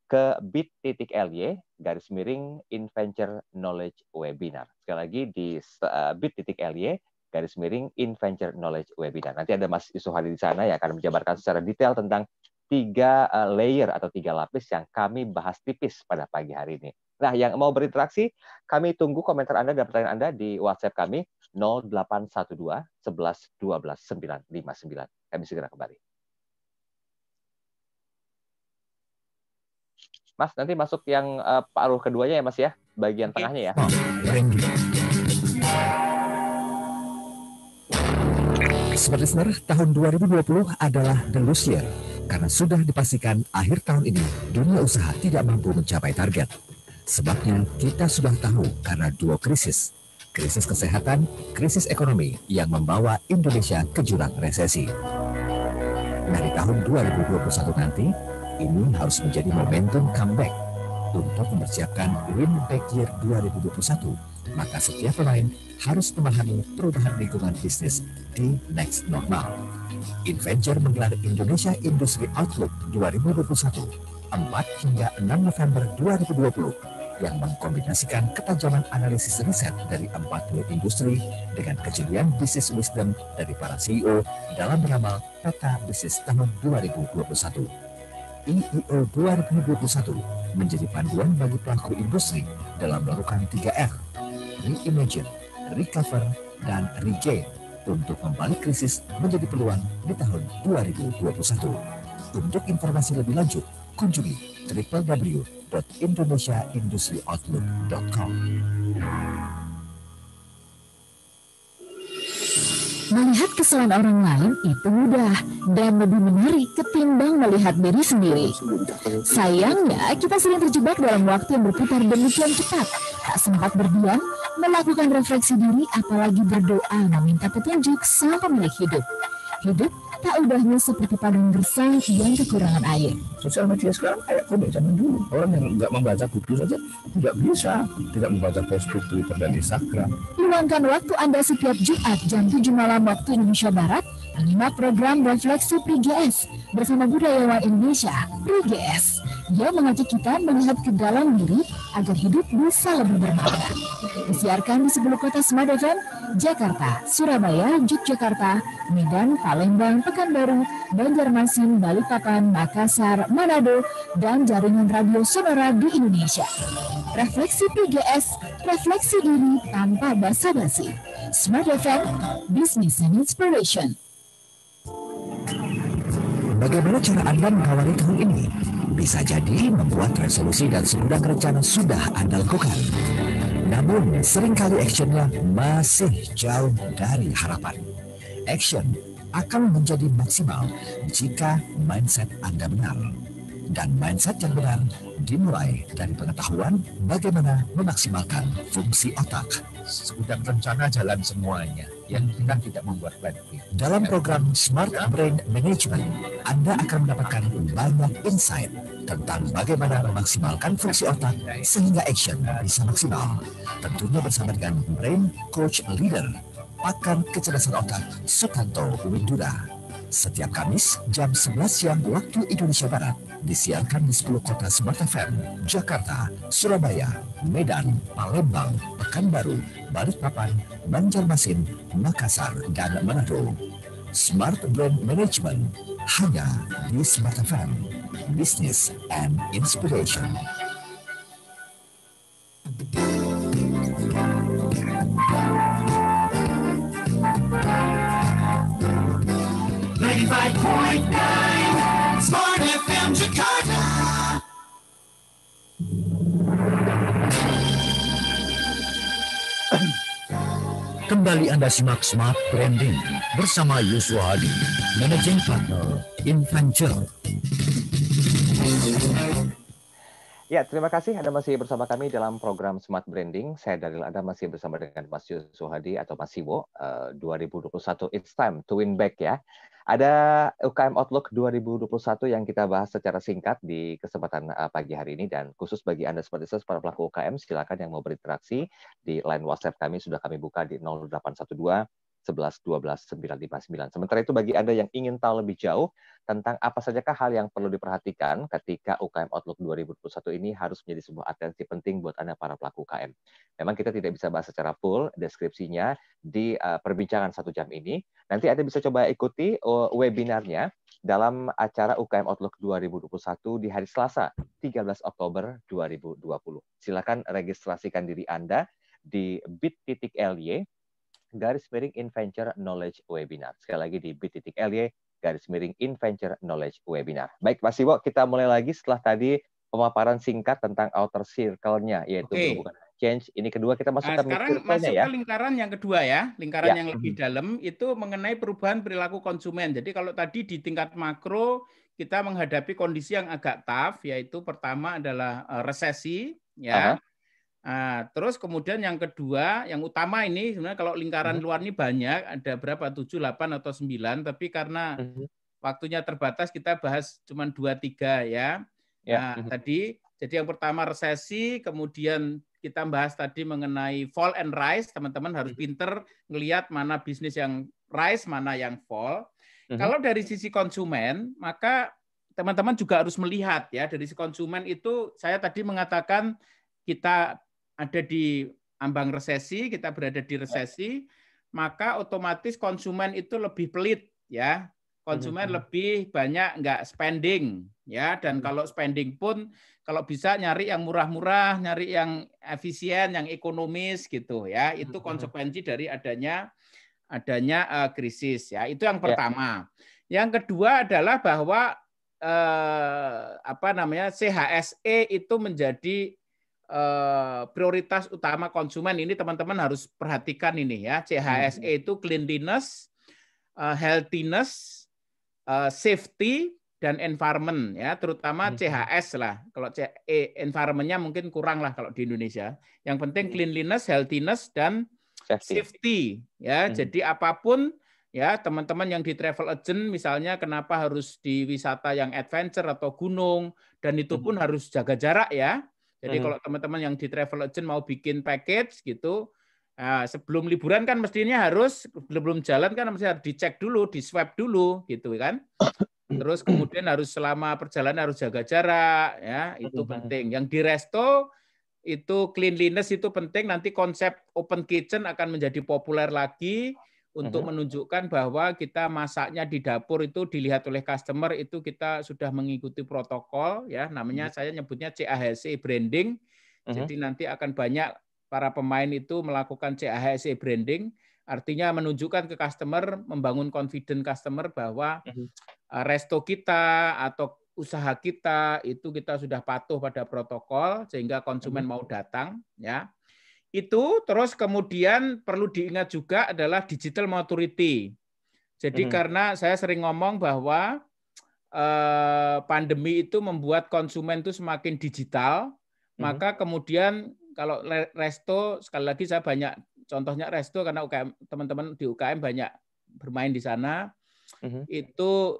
ke bit.ly garis miring Inventure Knowledge Webinar. Sekali lagi di eh, bit.ly garis miring Inventure knowledge webinar. Nanti ada Mas Yusuf di sana yang akan menjabarkan secara detail tentang tiga eh, layer atau tiga lapis yang kami bahas tipis pada pagi hari ini. Nah, yang mau berinteraksi, kami tunggu komentar Anda dan pertanyaan Anda di WhatsApp kami 0812 11 12 959. Kami segera kembali. Mas, nanti masuk yang uh, paruh keduanya ya, Mas ya, bagian tengahnya ya. Smart Listener, tahun 2020 adalah the loose year karena sudah dipastikan akhir tahun ini dunia usaha tidak mampu mencapai target. Sebabnya kita sudah tahu karena dua krisis, krisis kesehatan, krisis ekonomi yang membawa Indonesia ke jurang resesi. Dari tahun 2021 nanti, ini harus menjadi momentum comeback untuk mempersiapkan Win Back Year 2021 maka setiap pemain harus memahami perubahan lingkungan bisnis di next normal. Inventure menggelar Indonesia Industry Outlook 2021 4 hingga 6 November 2020 yang mengkombinasikan ketajaman analisis riset dari 40 industri dengan kejelian bisnis wisdom dari para CEO dalam meramal peta bisnis tahun 2021. IEO 2021 menjadi panduan bagi pelaku industri dalam melakukan 3R reimagine, recover, dan regain untuk membalik krisis menjadi peluang di tahun 2021. Untuk informasi lebih lanjut, kunjungi www.indonesiaindustryoutlook.com. Melihat kesalahan orang lain itu mudah dan lebih menarik ketimbang melihat diri sendiri. Sayangnya, kita sering terjebak dalam waktu yang berputar demikian cepat, tak sempat berdiam melakukan refleksi diri apalagi berdoa meminta petunjuk sang pemilik hidup. Hidup tak ubahnya seperti padang gersang yang kekurangan air. Sosial media sekarang kayak kode zaman dulu. Orang yang nggak membaca buku saja tidak bisa. Tidak membaca Facebook, Twitter, dan Instagram. Luangkan waktu Anda setiap Jumat jam 7 malam waktu Indonesia Barat lima program Refleksi PGS bersama budayawan Indonesia, PGS. Dia mengajak kita melihat ke dalam diri agar hidup bisa lebih bermakna. Disiarkan di sebelum kota Smart Jakarta, Surabaya, Yogyakarta, Medan, Palembang, Pekanbaru, Banjarmasin, Balikpapan, Makassar, Manado, dan jaringan radio sonora di Indonesia. Refleksi PGS, refleksi diri tanpa basa-basi. Smart FM, Business and Inspiration. Bagaimana cara Anda mengawali tahun ini? Bisa jadi membuat resolusi dan segudang rencana sudah Anda lakukan. Namun, seringkali actionnya masih jauh dari harapan. Action akan menjadi maksimal jika mindset Anda benar. Dan mindset yang benar dimulai dari pengetahuan bagaimana memaksimalkan fungsi otak sudah rencana jalan semuanya yang kita hmm. tidak membuat plan Dalam program Smart ya. Brain Management, Anda akan mendapatkan banyak insight tentang bagaimana memaksimalkan fungsi otak sehingga action bisa maksimal. Tentunya bersama dengan Brain Coach Leader, pakar kecerdasan otak Sutanto Windura setiap Kamis jam 11 siang waktu Indonesia Barat. Disiarkan di 10 kota Smart FM, Jakarta, Surabaya, Medan, Palembang, Pekanbaru, Balikpapan, Banjarmasin, Makassar, dan Manado. Smart Brand Management hanya di Smart FM. Business and Inspiration. Smart FM Jakarta. Kembali Anda simak Smart Branding bersama Yusuf Hadi, Managing Partner Inventure. Ya, terima kasih Anda masih bersama kami dalam program Smart Branding. Saya dari Anda masih bersama dengan Mas Yusuf Hadi atau Mas Siwo, uh, 2021 It's Time to Win Back ya. Ada UKM Outlook 2021 yang kita bahas secara singkat di kesempatan eh, pagi hari ini dan khusus bagi Anda seperti saya para pelaku UKM silakan yang mau berinteraksi di line WhatsApp kami sudah kami buka di 0812 11, 12, 959. Sementara itu bagi Anda yang ingin tahu lebih jauh tentang apa sajakah hal yang perlu diperhatikan ketika UKM Outlook 2021 ini harus menjadi sebuah atensi penting buat Anda para pelaku UKM. Memang kita tidak bisa bahas secara full deskripsinya di uh, perbincangan satu jam ini. Nanti Anda bisa coba ikuti eh, webinarnya dalam acara UKM Outlook 2021 di hari Selasa, 13 Oktober 2020. Silakan registrasikan diri Anda di bit.ly garis miring Inventure Knowledge Webinar. Sekali lagi di bit.ly garis miring Inventure Knowledge Webinar. Baik, Mas Iwo, kita mulai lagi setelah tadi pemaparan singkat tentang outer circle-nya, yaitu okay. berhubungan change. Ini kedua kita masukkan nah, sekarang masuk ya. ke lingkaran yang kedua ya, lingkaran ya. yang lebih mhm. dalam itu mengenai perubahan perilaku konsumen. Jadi kalau tadi di tingkat makro kita menghadapi kondisi yang agak tough yaitu pertama adalah eh, resesi ya. Uh -huh. Nah, terus kemudian yang kedua, yang utama ini sebenarnya kalau lingkaran hmm. luar ini banyak, ada berapa? 7, 8 atau 9, tapi karena mhm. waktunya terbatas kita bahas cuma 2 3 ya. ya. Nah, mhm. tadi jadi yang pertama resesi, kemudian kita bahas tadi mengenai fall and rise, teman-teman harus mhm. pinter ngelihat mana bisnis yang rise, mana yang fall. Kalau dari sisi konsumen, maka teman-teman juga harus melihat ya dari sisi konsumen itu saya tadi mengatakan kita ada di ambang resesi, kita berada di resesi, maka otomatis konsumen itu lebih pelit ya. Konsumen hmm. lebih banyak nggak spending ya dan hmm. kalau spending pun kalau bisa nyari yang murah-murah, nyari yang efisien, yang ekonomis gitu ya. Itu mhm. konsekuensi dari adanya adanya uh, krisis ya. Itu yang ya. pertama. Yeah. Yang kedua adalah bahwa eh, apa namanya CHSE itu menjadi Eh, prioritas utama konsumen ini teman-teman harus perhatikan ini ya. CHSE hmm. itu cleanliness, eh, healthiness, eh, safety dan environment ya, terutama hmm. CHS lah. Kalau environmentnya mungkin kurang lah kalau di Indonesia. Yang penting hmm. cleanliness, healthiness dan safety, ya. Jadi apapun ya teman-teman yang di travel agent misalnya kenapa harus di wisata yang adventure atau gunung dan itu pun harus jaga jarak ya jadi hmm. kalau teman-teman yang di travel agent mau bikin package gitu, nah, sebelum liburan kan mestinya harus belum jalan kan mesti harus dicek dulu, di swab dulu gitu kan. Terus kemudian harus selama perjalanan harus jaga jarak ya, itu penting. Yang di resto itu cleanliness itu penting nanti konsep open kitchen akan menjadi populer lagi untuk mhm. menunjukkan bahwa kita masaknya di dapur itu dilihat oleh customer itu kita sudah mengikuti protokol ya namanya mhm. saya nyebutnya CAHSE branding. Mhm. Jadi nanti akan banyak para pemain itu melakukan CAHSE branding artinya menunjukkan ke customer membangun confident customer bahwa eh, resto kita atau usaha kita itu kita sudah patuh pada protokol sehingga konsumen mau datang ya itu terus kemudian perlu diingat juga adalah digital maturity. Jadi hmm. karena saya sering ngomong bahwa eh, pandemi itu membuat konsumen itu semakin digital, hmm. maka kemudian kalau resto sekali lagi saya banyak contohnya resto karena UKM teman-teman di UKM banyak bermain di sana. hmm. Itu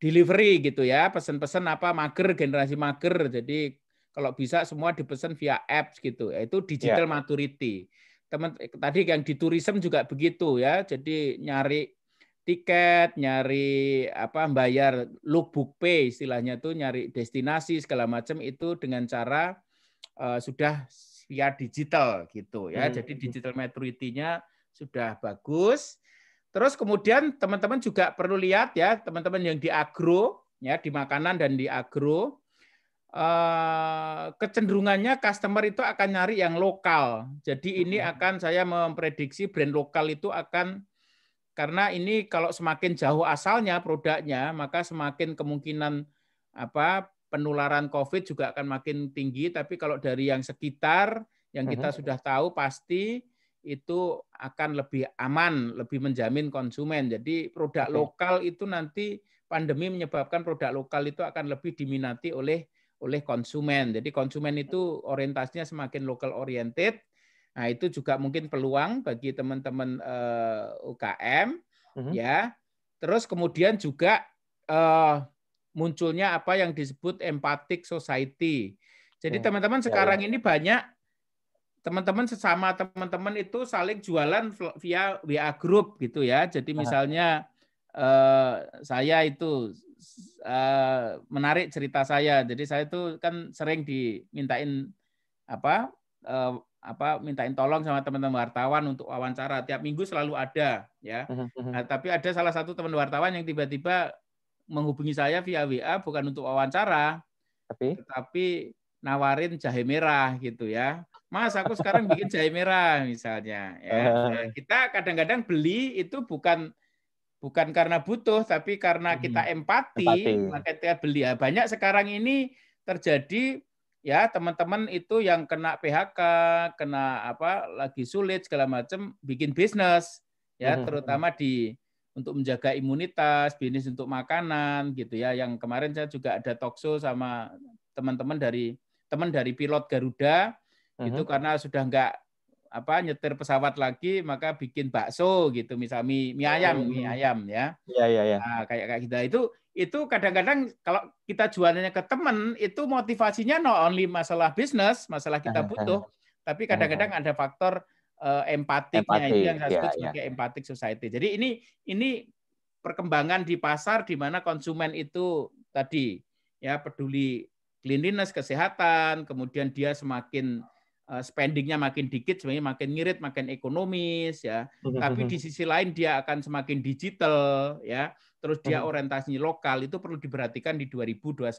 delivery gitu ya, pesan-pesan apa mager generasi mager. Jadi kalau bisa semua dipesan via apps gitu yaitu digital yeah. maturity teman tadi yang di tourism juga begitu ya jadi nyari tiket nyari apa bayar look book pay istilahnya tuh nyari destinasi segala macam itu dengan cara uh, sudah via digital gitu ya hmm. jadi hmm. digital maturity-nya sudah bagus terus kemudian teman-teman juga perlu lihat ya teman-teman yang di agro ya di makanan dan di agro Eh, kecenderungannya customer itu akan nyari yang lokal. Jadi ini akan saya memprediksi brand lokal itu akan karena ini kalau semakin jauh asalnya produknya, maka semakin kemungkinan apa penularan COVID juga akan makin tinggi. Tapi kalau dari yang sekitar yang kita sudah tahu pasti itu akan lebih aman, lebih menjamin konsumen. Jadi produk lokal itu nanti pandemi menyebabkan produk lokal itu akan lebih diminati oleh oleh konsumen. Jadi konsumen itu orientasinya semakin local oriented. Nah, itu juga mungkin peluang bagi teman-teman uh, eh, UKM uh-huh. Mhm. ya. Terus kemudian juga uh, munculnya apa yang disebut empathic society. Jadi oh, teman-teman ya, sekarang ya. ini banyak teman-teman sesama teman-teman itu saling jualan via WA group gitu ya. Jadi misalnya Eh, saya itu eh, menarik cerita saya. Jadi saya itu kan sering dimintain apa eh, apa mintain tolong sama teman-teman wartawan untuk wawancara tiap minggu selalu ada ya mhm, mhm. nah, tapi ada salah satu teman wartawan yang tiba-tiba menghubungi saya via WA bukan untuk wawancara tapi tetapi nawarin jahe merah gitu ya Mas aku sekarang bikin jahe merah misalnya ya. Nah, kita kadang-kadang beli itu bukan bukan karena butuh tapi karena hmm, kita empati, empati. maka kita beli. Ya, banyak sekarang ini terjadi ya teman-teman itu yang kena PHK, kena apa lagi sulit segala macam bikin bisnis ya hmm, hmm, terutama di untuk menjaga imunitas, bisnis untuk makanan gitu ya. Yang kemarin saya juga ada talkshow sama teman-teman dari teman dari pilot Garuda uh -huh. itu karena sudah nggak apa nyetir pesawat lagi maka bikin bakso gitu misal mie, mie hmm. ayam mie ayam ya ya ya, ya. Nah, kayak kayak kita gitu. nah, itu itu kadang-kadang kalau kita jualannya ke teman itu motivasinya no only masalah bisnis masalah kita eh, eh. butuh tapi kadang-kadang eh, ada faktor uh, empatiknya Empati. itu yang saya sebut ya, sebagai ya. empatik society jadi ini ini perkembangan di pasar di mana konsumen itu tadi ya peduli cleanliness kesehatan kemudian dia semakin Eh, spendingnya makin dikit sebenarnya makin ngirit makin ekonomis ya mhm, mhm. tapi di sisi lain dia akan semakin digital ya terus dia mhm. orientasinya lokal itu perlu diperhatikan di 2021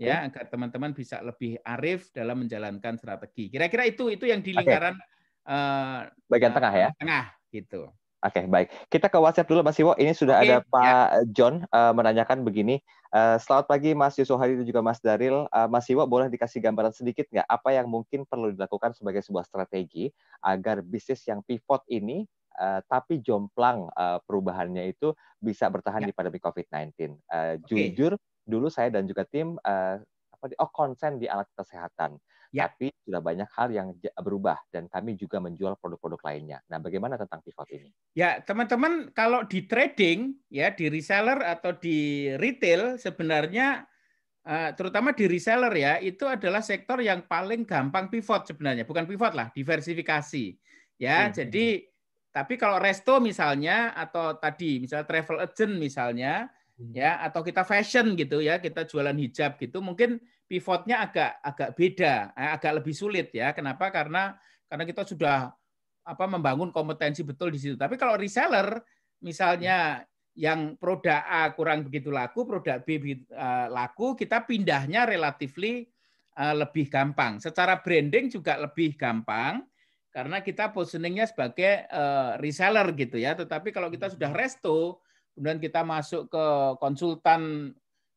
ya agar teman-teman bisa lebih arif dalam menjalankan strategi kira-kira itu itu yang di lingkaran okay. uh, eh, bagian tengah ya tengah gitu Oke, okay, baik. Kita ke WhatsApp dulu, Mas Iwo. Ini sudah okay, ada ya. Pak ya. John uh, menanyakan begini. Uh, selamat pagi, Mas Yusuf Hadi dan juga Mas Daril. Uh, Mas Iwo, boleh dikasih gambaran sedikit nggak apa yang mungkin perlu dilakukan sebagai sebuah strategi agar bisnis yang pivot ini, uh, tapi jomplang uh, perubahannya itu bisa bertahan ya. di pandemi COVID-19? Uh, okay. Jujur, dulu saya dan juga tim uh, apa di oh konsen di alat kesehatan. Ya. Tapi sudah banyak hal yang berubah dan kami juga menjual produk-produk lainnya. Nah, bagaimana tentang pivot ini? Ya, teman-teman kalau di trading ya di reseller atau di retail sebenarnya eh, terutama di reseller ya itu adalah sektor yang paling gampang pivot sebenarnya bukan pivot lah diversifikasi ya hmm. hmm jadi hmm. tapi kalau resto misalnya atau tadi misalnya travel agent misalnya hmm. ya atau kita fashion gitu ya kita jualan hijab gitu mungkin pivotnya agak agak beda, eh, agak lebih sulit ya. Kenapa? Karena karena kita sudah apa membangun kompetensi betul di situ. Tapi kalau reseller misalnya yang produk A kurang begitu laku, produk B eh, laku, kita pindahnya relatifly eh, lebih gampang. Secara branding juga lebih gampang karena kita positioningnya sebagai reseller gitu ya. Tetapi kalau kita sudah resto, kemudian kita masuk ke konsultan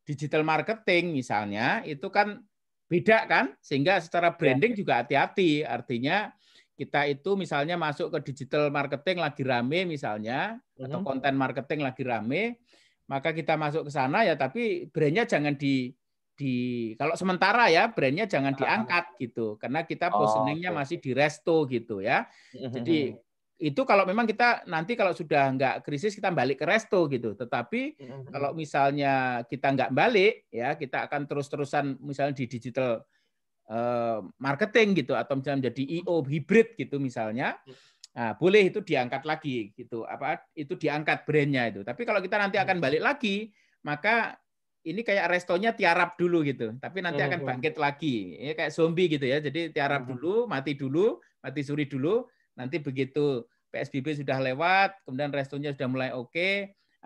digital marketing misalnya itu kan beda kan sehingga secara iya. branding juga hati-hati artinya kita itu misalnya masuk ke digital marketing lagi rame misalnya uh-huh. atau mhm. konten marketing lagi rame maka kita masuk ke sana ya tapi brandnya jangan di di kalau sementara ya brandnya jangan diangkat gitu karena kita oh, positioningnya oh, okay. masih di resto gitu ya mhm, jadi mhm, itu kalau memang kita nanti kalau sudah nggak krisis kita balik ke resto gitu. Tetapi kalau misalnya kita nggak balik ya kita akan terus-terusan misalnya di digital eh, marketing gitu atau misalnya menjadi IO hybrid gitu misalnya. Nah, boleh itu diangkat lagi gitu apa itu diangkat brandnya itu. Tapi kalau kita nanti akan balik lagi maka ini kayak restonya tiarap dulu gitu, tapi nanti akan bangkit lagi. Ini kayak zombie gitu ya. Jadi tiarap dulu, mati dulu, mati suri dulu, Nanti begitu PSBB sudah lewat, kemudian restonya sudah mulai oke, okay,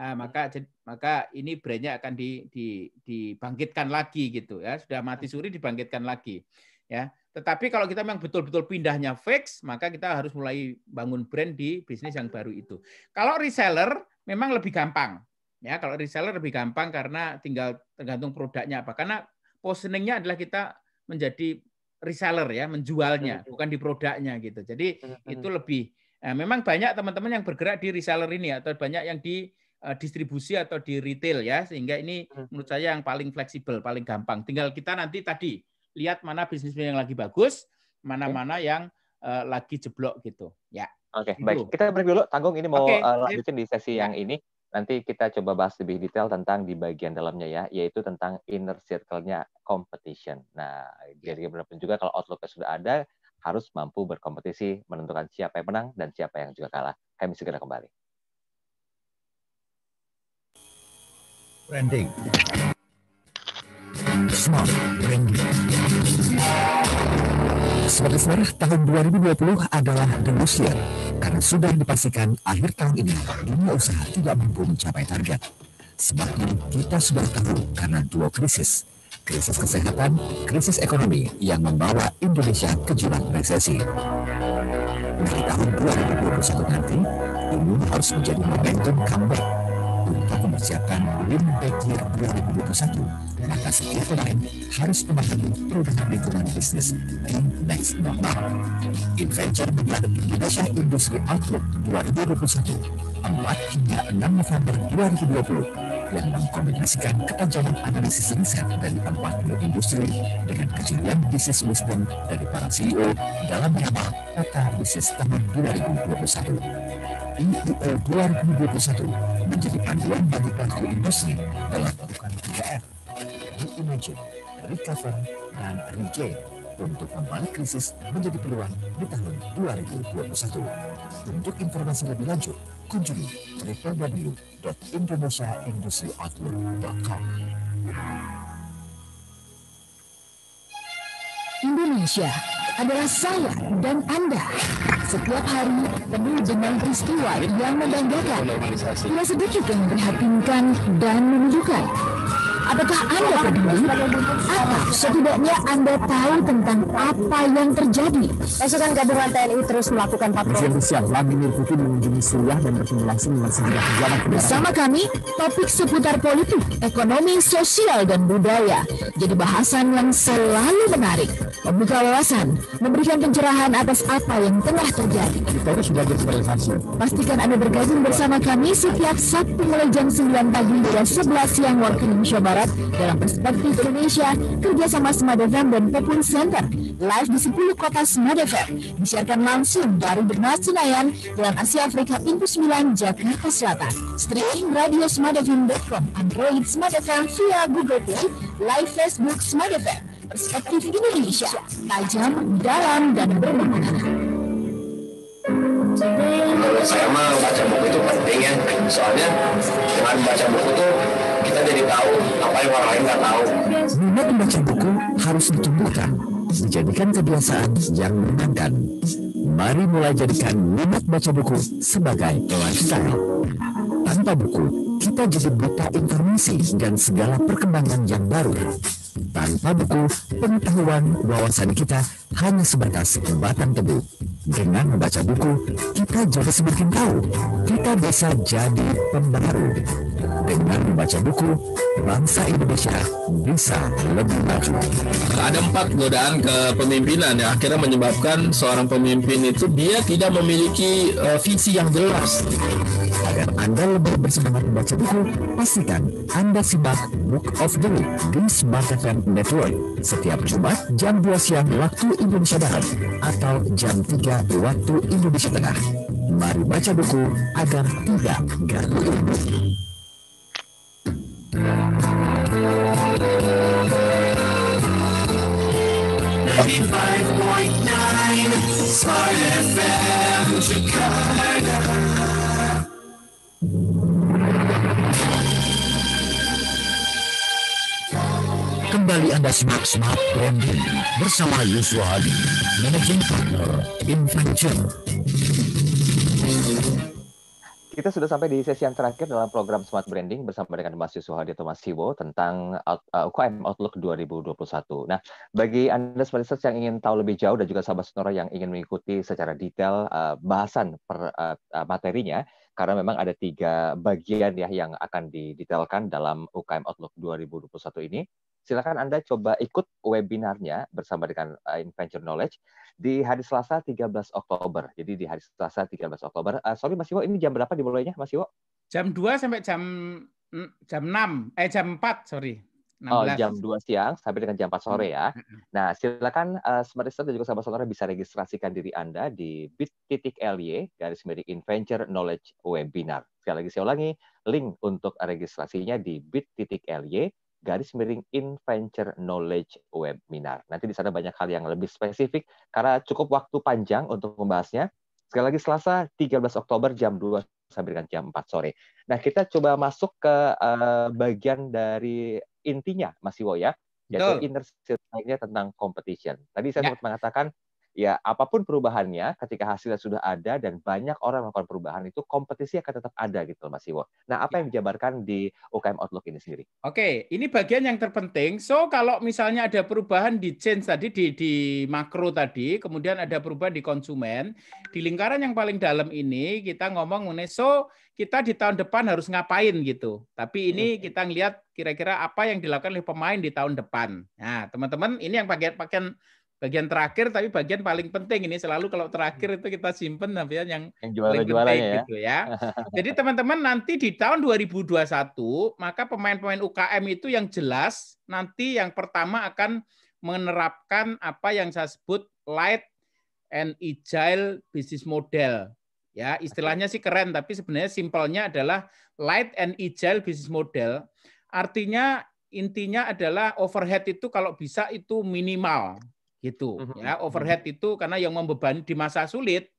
uh, maka maka ini brandnya akan di, di, dibangkitkan lagi gitu ya. Sudah mati suri dibangkitkan lagi ya. Tetapi kalau kita memang betul-betul pindahnya fix, maka kita harus mulai bangun brand di bisnis yang baru itu. Kalau reseller memang lebih gampang. Ya, kalau reseller lebih gampang karena tinggal tergantung produknya apa. Karena positioningnya adalah kita menjadi reseller ya, menjualnya, iya, iya. bukan di produknya gitu. Jadi iya, itu lebih nah, memang banyak teman-teman yang bergerak di reseller ini atau banyak yang di eh, distribusi atau di retail ya, sehingga ini menurut saya yang paling fleksibel, paling gampang. Tinggal kita nanti tadi lihat mana bisnis yang lagi bagus, mana-mana yang eh, lagi jeblok gitu. Ya. Oke, okay, gitu. baik. Kita break dulu. Tanggung ini mau okay. uh, lanjutin di sesi yang ya. ini. Nanti kita coba bahas lebih detail tentang di bagian dalamnya ya, yaitu tentang inner circle-nya competition. Nah, iya. jadi pun juga kalau outlook-nya sudah ada, harus mampu berkompetisi menentukan siapa yang menang dan siapa yang juga kalah. Kami segera kembali. Branding. Smart branding. Sobat Listener, tahun 2020 adalah the last year karena sudah dipastikan akhir tahun ini dunia usaha tidak mampu mencapai target. Sebabnya kita sudah tahu karena dua krisis, krisis kesehatan, krisis ekonomi yang membawa Indonesia ke jurang resesi. Di tahun 2021 nanti, ini harus menjadi momentum comeback untuk mempersiapkan Winter Year 2021, maka setiap lain harus memahami program lingkungan bisnis di Next Normal. Inventure menghadapi Indonesia Industri Outlook 2021, 4 hingga 6 November 2020, yang mengkombinasikan ketajaman analisis riset dari 40 industri dengan kejadian bisnis wisdom dari para CEO dalam menyapa Tata bisnis tahun 2021. IUL 2021 yang menjadi panduan dari pelaku industri dalam melakukan 3R, reimagine, recover, dan regain untuk membalik krisis menjadi peluang di tahun 2021. Untuk informasi lebih lanjut, kunjungi www.indonesiaindustry.outlook.com. Indonesia adalah saya dan Anda. Setiap hari penuh dengan peristiwa yang membanggakan. Tidak sedikit yang memprihatinkan dan memilukan. Apakah Anda peduli? Apa setidaknya Anda tahu tentang apa yang terjadi? Pasukan gabungan TNI terus melakukan patroli. siang, Vladimir Putin mengunjungi Suriah dan bertemu langsung dengan sejumlah pejabat Bersama kami, topik seputar politik, ekonomi, sosial, dan budaya. Jadi bahasan yang selalu menarik. Membuka wawasan, memberikan pencerahan atas apa yang tengah terjadi. Kita ini sudah bersosialisasi. Pastikan Anda bergabung bersama kami setiap Sabtu mulai jam 9 pagi hingga 11 siang waktu Indonesia Barat Barat dalam perspektif Indonesia kerjasama FM dan Popun Center live di 10 kota FM disiarkan langsung dari Bernas Senayan dalam Asia Afrika Pintu 9 Jakarta Selatan streaming radio semadefem.com Android FM via Google Play live Facebook FM perspektif Indonesia tajam dalam dan bermakna menurut saya mah baca buku itu penting ya soalnya dengan baca buku tuh kita jadi tahu apa yang orang lain nggak tahu minat membaca buku harus ditumbuhkan dijadikan kebiasaan yang menyenangkan mari mulai jadikan minat baca buku sebagai lifestyle tanpa buku kita jadi buta informasi dan segala perkembangan yang baru tanpa buku, pengetahuan wawasan kita hanya sebatas batang tebu. Dengan membaca buku, kita juga semakin tahu. Kita bisa jadi pembaru. Dengan membaca buku, bangsa Indonesia bisa lebih maju. Ada empat godaan kepemimpinan yang akhirnya menyebabkan seorang pemimpin itu dia tidak memiliki uh, visi yang jelas. Agar Anda lebih bersemangat membaca buku, pastikan Anda simak Book of the Week di Smart FM Network setiap Jumat jam 2 siang waktu Indonesia Barat atau jam 3 waktu Indonesia Tengah. Mari baca buku agar tidak gagal. Smart FM Chicago. Kembali Anda smart Smart Branding bersama Yusuf Ali, Managing Partner Inventure. Kita sudah sampai di sesi yang terakhir dalam program Smart Branding bersama dengan Mas Yusuf Hadi atau Mas Hibo tentang UKM uh, Outlook 2021. Nah, bagi Anda smart yang ingin tahu lebih jauh dan juga sahabat sonora yang ingin mengikuti secara detail uh, bahasan per, uh, uh materinya, karena memang ada tiga bagian ya yang akan didetailkan dalam UKM Outlook 2021 ini silakan Anda coba ikut webinarnya bersama dengan eh, Inventure Knowledge di hari Selasa 13 Oktober. Jadi di hari Selasa 13 Oktober. Uh, sorry Mas Iwo, ini jam berapa dimulainya Mas Iwo? Jam 2 sampai jam mm, jam 6, eh jam 4, sorry. 16. Oh, jam 2 siang sampai dengan jam 4 sore ya. Nah, silakan uh, eh, Smart Listener dan juga sahabat-saudara bisa registrasikan diri Anda di bit.ly garis miring Inventure Knowledge Webinar. Sekali lagi saya ulangi, link untuk registrasinya di bit.ly garis miring Inventure Knowledge Webinar. Nanti di sana banyak hal yang lebih spesifik karena cukup waktu panjang untuk membahasnya. Sekali lagi Selasa 13 Oktober jam 2 sampai dengan jam 4 sore. Nah, kita coba masuk ke uh, bagian dari intinya Mas Iwo ya, yaitu Betul. inner tentang competition. Tadi saya ya. sempat mengatakan ya apapun perubahannya ketika hasilnya sudah ada dan banyak orang melakukan perubahan itu kompetisi akan tetap ada gitu Mas Iwo. Nah, apa yang iya. dijabarkan di UKM Outlook ini sendiri? Oke, ini bagian yang terpenting. So, kalau misalnya ada perubahan di change tadi di di makro tadi, kemudian ada perubahan di konsumen, di lingkaran yang paling dalam ini kita ngomong mengenai so kita di tahun depan harus ngapain gitu. Tapi ini kita ngelihat kira-kira apa yang dilakukan oleh pemain di tahun depan. Nah, teman-teman, ini yang pakai bagian bagian terakhir tapi bagian paling penting ini selalu kalau terakhir hmm. itu kita simpen nanti yang, yang paling penting ya. gitu ya. Jadi teman-teman nanti di tahun 2021 maka pemain-pemain UKM itu yang jelas nanti yang pertama akan menerapkan apa yang saya sebut light and agile business model. Ya, istilahnya sih keren tapi sebenarnya simpelnya adalah light and agile business model. Artinya intinya adalah overhead itu kalau bisa itu minimal gitu mhm, ya mhm. overhead itu karena yang membebani di masa sulit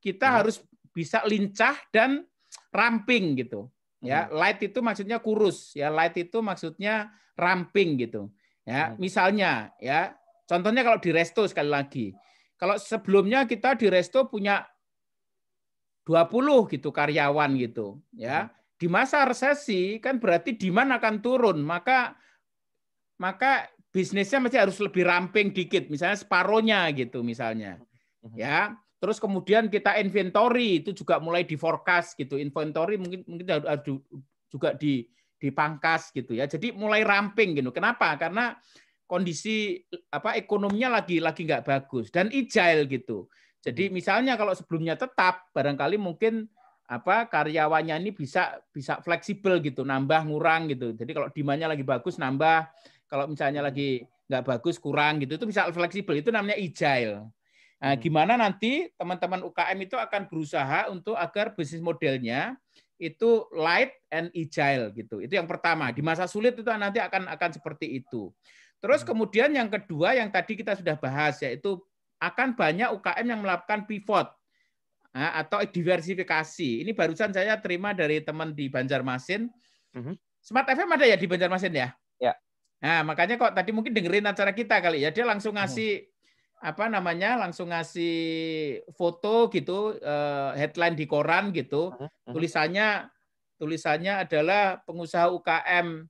kita mhm. harus bisa lincah dan ramping gitu ya light itu maksudnya kurus ya light itu maksudnya ramping gitu ya misalnya ya contohnya kalau di resto sekali lagi kalau sebelumnya kita di resto punya 20 gitu karyawan gitu ya di masa resesi kan berarti demand akan turun maka maka bisnisnya masih harus lebih ramping dikit, misalnya separohnya gitu misalnya. Mhm. Ya. Terus kemudian kita inventory itu juga mulai di forecast gitu. Inventory mungkin mungkin juga di dipangkas gitu ya. Jadi mulai ramping gitu. Kenapa? Karena kondisi apa ekonominya lagi lagi nggak bagus dan agile gitu. Jadi mhm. misalnya kalau sebelumnya tetap barangkali mungkin apa karyawannya ini bisa bisa fleksibel gitu, nambah ngurang gitu. Jadi kalau demandnya lagi bagus nambah, kalau misalnya lagi nggak bagus kurang gitu itu bisa fleksibel itu namanya agile nah, hmm. gimana nanti teman-teman UKM itu akan berusaha untuk agar bisnis modelnya itu light and agile gitu itu yang pertama di masa sulit itu nanti akan akan seperti itu terus hmm. kemudian yang kedua yang tadi kita sudah bahas yaitu akan banyak UKM yang melakukan pivot ah, atau diversifikasi. Ini barusan saya terima dari teman di Banjarmasin. Hmm. Smart FM ada ya di Banjarmasin ya? Nah, makanya kok tadi mungkin dengerin acara kita kali ya. Dia langsung hmm. ngasih hmm. apa namanya? langsung ngasih foto gitu, eh, headline di koran gitu. Hmm. hmm. Tulisannya tulisannya adalah pengusaha UKM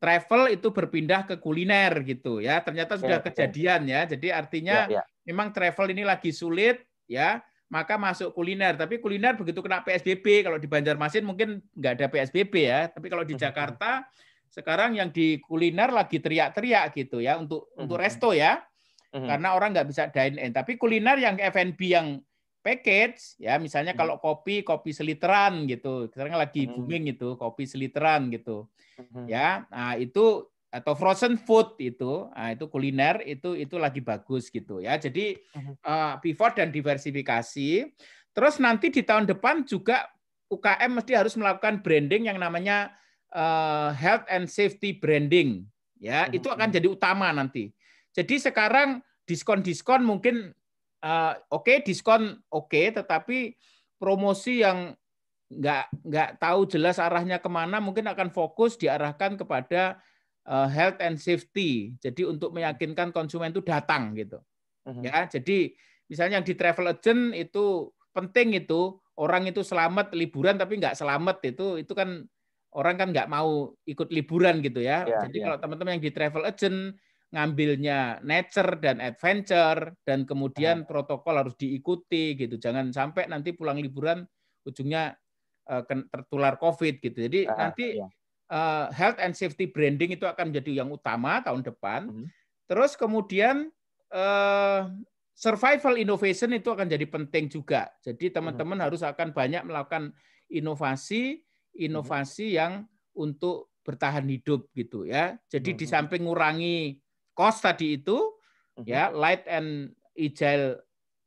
travel itu berpindah ke kuliner gitu ya. Ternyata sudah hmm, hmm. kejadian ya. Jadi artinya ya, ya. memang travel ini lagi sulit ya maka masuk kuliner. Tapi kuliner begitu kena PSBB, kalau di Banjarmasin mungkin nggak ada PSBB ya. Tapi kalau di Jakarta sekarang yang di kuliner lagi teriak-teriak gitu ya untuk mm-hmm. untuk mhm. resto ya. Mhm. Karena orang nggak bisa dine in. Tapi kuliner yang F&B yang package ya misalnya mhm. kalau kopi kopi seliteran gitu sekarang lagi booming gitu kopi seliteran gitu ya nah itu atau frozen food itu nah, itu kuliner itu itu lagi bagus gitu ya jadi uh, eh, pivot dan diversifikasi terus nanti di tahun depan juga UKM mesti harus melakukan branding yang namanya uh, health and safety branding ya hmm. itu mm-hmm. akan jadi utama nanti. Jadi sekarang diskon-diskon mungkin uh, oke okay, diskon oke okay, tetapi promosi yang nggak nggak tahu jelas arahnya kemana mungkin akan fokus diarahkan kepada uh, health and safety jadi untuk meyakinkan konsumen itu datang gitu mm -hmm. ya jadi misalnya yang di travel agent itu penting itu orang itu selamat liburan tapi nggak selamat itu itu kan orang kan nggak mau ikut liburan gitu ya. ya Jadi ya. kalau teman-teman yang di travel agent ngambilnya nature dan adventure dan kemudian ya. protokol harus diikuti gitu. Jangan sampai nanti pulang liburan ujungnya uh, tertular COVID gitu. Jadi ya, nanti ya. Uh, health and safety branding itu akan menjadi yang utama tahun depan. Hmm. Terus kemudian uh, survival innovation itu akan jadi penting juga. Jadi teman-teman hmm. harus akan banyak melakukan inovasi inovasi yang untuk bertahan hidup gitu ya. Jadi mm-hmm. di samping ngurangi cost tadi itu mm-hmm. ya light and agile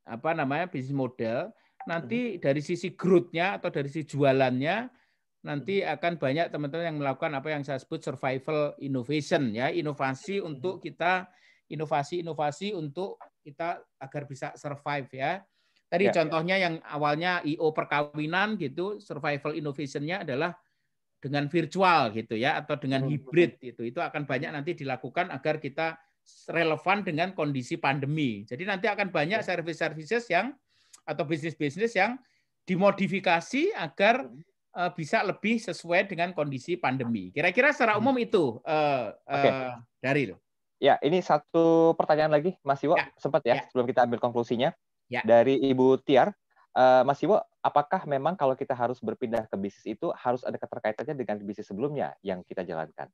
apa namanya bisnis model nanti mm-hmm. dari sisi growth-nya atau dari sisi jualannya nanti akan banyak teman-teman yang melakukan apa yang saya sebut survival innovation ya inovasi untuk kita inovasi-inovasi untuk kita agar bisa survive ya Tadi ya. contohnya yang awalnya IO perkawinan gitu, survival innovation-nya adalah dengan virtual gitu ya atau dengan hmm. hybrid gitu. Itu akan banyak nanti dilakukan agar kita relevan dengan kondisi pandemi. Jadi nanti akan banyak ya. service-services yang atau bisnis-bisnis yang dimodifikasi agar hmm. eh, bisa lebih sesuai dengan kondisi pandemi. Kira-kira secara hmm. umum itu eh, eh, okay. uh, dari Ya, ini satu pertanyaan lagi Mas Iwo ya. sempat ya, ya sebelum kita ambil konklusinya ya. dari Ibu Tiar. Uh, Mas Iwo, apakah memang kalau kita harus berpindah ke bisnis itu harus ada keterkaitannya dengan bisnis sebelumnya yang kita jalankan?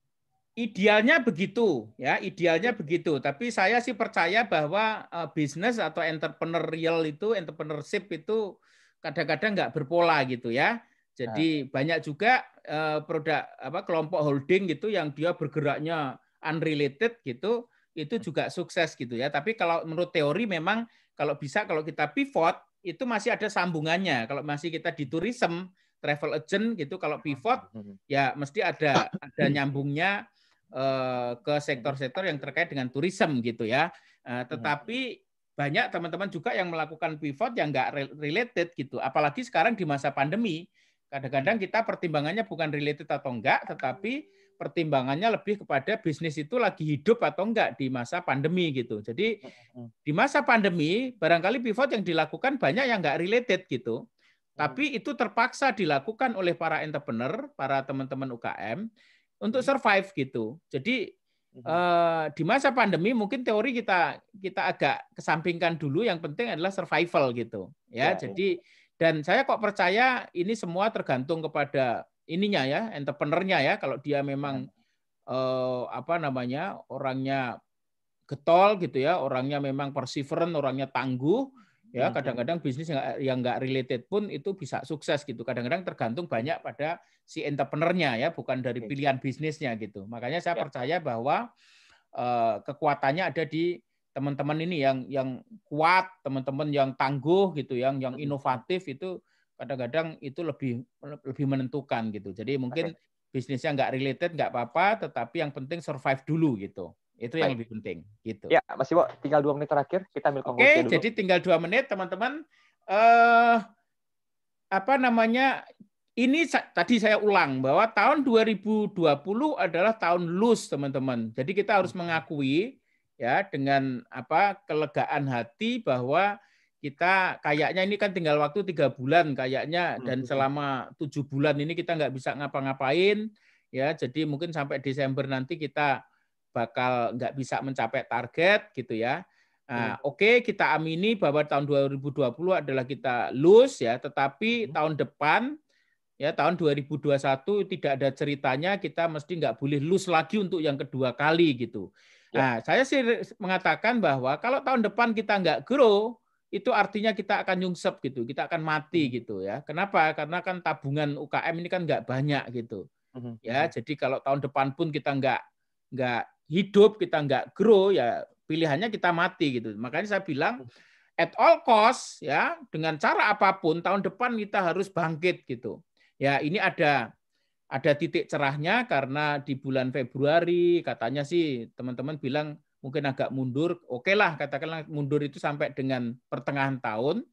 Idealnya begitu, ya idealnya begitu. Tapi saya sih percaya bahwa uh, bisnis atau entrepreneurial itu, entrepreneurship itu kadang-kadang nggak berpola gitu ya. Jadi nah. banyak juga uh, produk apa kelompok holding gitu yang dia bergeraknya unrelated gitu, itu hmm. juga sukses gitu ya. Tapi kalau menurut teori memang kalau bisa kalau kita pivot itu masih ada sambungannya. Kalau masih kita di tourism, travel agent gitu kalau pivot hmm. ya mesti ada ada nyambungnya eh, ke sektor-sektor yang terkait dengan tourism gitu ya. Eh, tetapi banyak teman-teman juga yang melakukan pivot yang enggak related gitu. Apalagi sekarang di masa pandemi, kadang-kadang kita pertimbangannya bukan related atau enggak, tetapi pertimbangannya lebih kepada bisnis itu lagi hidup atau enggak di masa pandemi gitu. Jadi di masa pandemi barangkali pivot yang dilakukan banyak yang enggak related gitu. Tapi itu terpaksa dilakukan oleh para entrepreneur, para teman-teman UKM untuk survive gitu. Jadi eh, di masa pandemi mungkin teori kita kita agak kesampingkan dulu. Yang penting adalah survival gitu. Ya, ya jadi ya. dan saya kok percaya ini semua tergantung kepada ininya ya, entrepreneurnya ya. Kalau dia memang ya. eh, apa namanya orangnya getol gitu ya, orangnya memang perseverant, orangnya tangguh ya, hmm, ya. Kadang-kadang bisnis yang, yang nggak related pun itu bisa sukses gitu. Kadang-kadang tergantung banyak pada si entrepreneurnya ya, bukan dari ya. pilihan bisnisnya gitu. Makanya saya percaya bahwa eh, kekuatannya ada di teman-teman ini yang yang kuat, teman-teman yang tangguh gitu, yang yang hmm. inovatif itu kadang-kadang itu lebih lebih menentukan gitu. Jadi mungkin okay. bisnisnya nggak related nggak apa-apa, tetapi yang penting survive dulu gitu. Itu yang lebih penting gitu. Ya, Mas Iwo, tinggal dua menit terakhir kita ambil konklusi okay, dulu. Oke, jadi tinggal dua menit teman-teman. Uh, apa namanya? Ini tadi saya ulang bahwa tahun 2020 adalah tahun loose teman-teman. Jadi kita harus mengakui ya dengan apa kelegaan hati bahwa kita kayaknya ini kan tinggal waktu tiga bulan kayaknya hmm, dan hmm. selama tujuh bulan ini kita nggak bisa ngapa-ngapain ya jadi mungkin sampai Desember nanti kita bakal nggak bisa mencapai target gitu ya nah, hmm. oke okay, kita amini bahwa tahun 2020 adalah kita lose ya tetapi tahun depan ya tahun 2021 tidak ada ceritanya kita mesti nggak boleh lose lagi untuk yang kedua kali gitu ya. nah saya sih mengatakan bahwa kalau tahun depan kita nggak grow itu artinya kita akan nyungsep gitu, kita akan mati hmm. gitu ya. Kenapa? Karena kan tabungan UKM ini kan nggak banyak gitu. Hmm, ya, hmm. jadi kalau tahun depan pun kita nggak nggak hidup, kita nggak grow ya pilihannya kita mati gitu. Makanya saya bilang at all cost ya dengan cara apapun tahun depan kita harus bangkit gitu. Ya, ini ada ada titik cerahnya karena di bulan Februari katanya sih teman-teman bilang mungkin agak mundur, oke okay lah katakanlah mundur itu sampai dengan pertengahan tahun,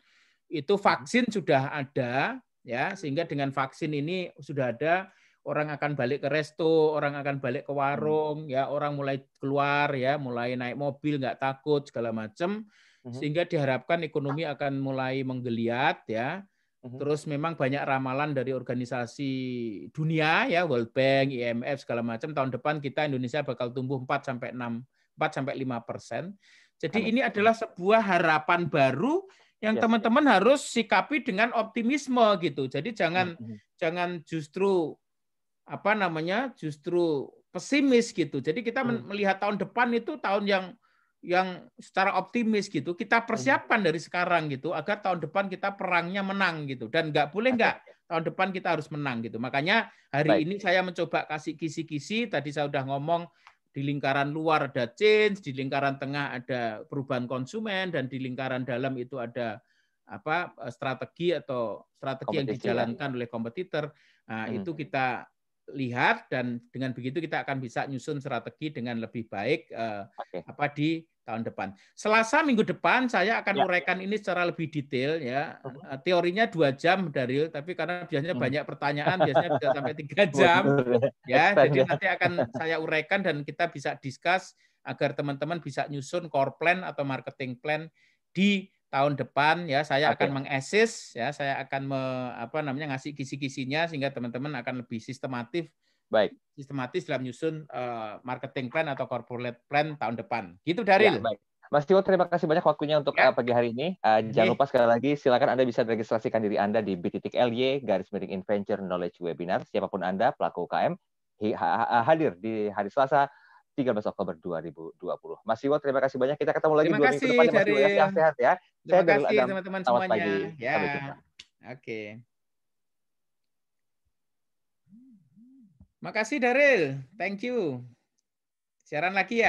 itu hmm. vaksin sudah ada, ya sehingga dengan vaksin ini sudah ada orang akan balik ke resto, orang akan balik ke warung, hmm. ya orang mulai keluar, ya mulai naik mobil nggak takut segala macam, hmm. sehingga diharapkan ekonomi akan mulai menggeliat, ya. Terus memang banyak ramalan dari organisasi dunia ya World Bank, IMF segala macam tahun depan kita Indonesia bakal tumbuh 4 sampai 6 4 sampai 5 persen. Jadi ini adalah sebuah harapan baru yang teman-teman ya. harus sikapi dengan optimisme gitu. Jadi jangan hmm. jangan justru apa namanya justru pesimis gitu. Jadi kita mm. melihat tahun depan itu tahun yang yang secara optimis gitu kita mm-hmm. persiapan dari sekarang gitu agar tahun depan kita perangnya menang gitu dan nggak boleh nggak tahun depan kita harus menang gitu makanya hari Baik. ini saya mencoba kasih kisi-kisi tadi saya sudah ngomong di lingkaran luar ada change, di lingkaran tengah ada perubahan konsumen dan di lingkaran dalam itu ada apa eh, strategi atau strategi yang ya. dijalankan oleh kompetitor. Nah, hmm. itu kita lihat dan dengan begitu kita akan bisa nyusun strategi dengan lebih baik eh, okay. apa di tahun depan. Selasa minggu depan saya akan ya. uraikan ini secara lebih detail ya. Eh, teorinya dua jam dari, tapi karena biasanya hmm. banyak pertanyaan, biasanya bisa sampai tiga jam ya. Jadi ya. nanti akan saya uraikan dan kita bisa diskus agar teman-teman bisa nyusun core plan atau marketing plan di tahun depan ya saya okay. akan mengesis ya saya akan me, apa namanya ngasih kisi-kisinya sehingga teman-teman akan lebih sistematif Baik. Sistematis dalam menyusun uh, eh, marketing plan atau corporate plan tahun depan. Gitu dari. Ya, baik. Mas Tio, terima kasih banyak waktunya untuk ya. Eh, pagi hari ini. Uh, eh, okay. Iya. jangan lupa sekali lagi, silakan Anda bisa registrasikan diri Anda di bit.ly garis miring Inventure Knowledge Webinar. Siapapun Anda, pelaku UKM, hadir di hari Selasa 13 Oktober 2020. Mas Tio, terima kasih banyak. Kita ketemu lagi terima dua kasih, minggu depan. Ya, Mas Tio, ya, sehat-sehat ya. Terima Saya kasih teman-teman semuanya. Ya. Oke. Okay. Makasih Daril, thank you. Siaran lagi ya.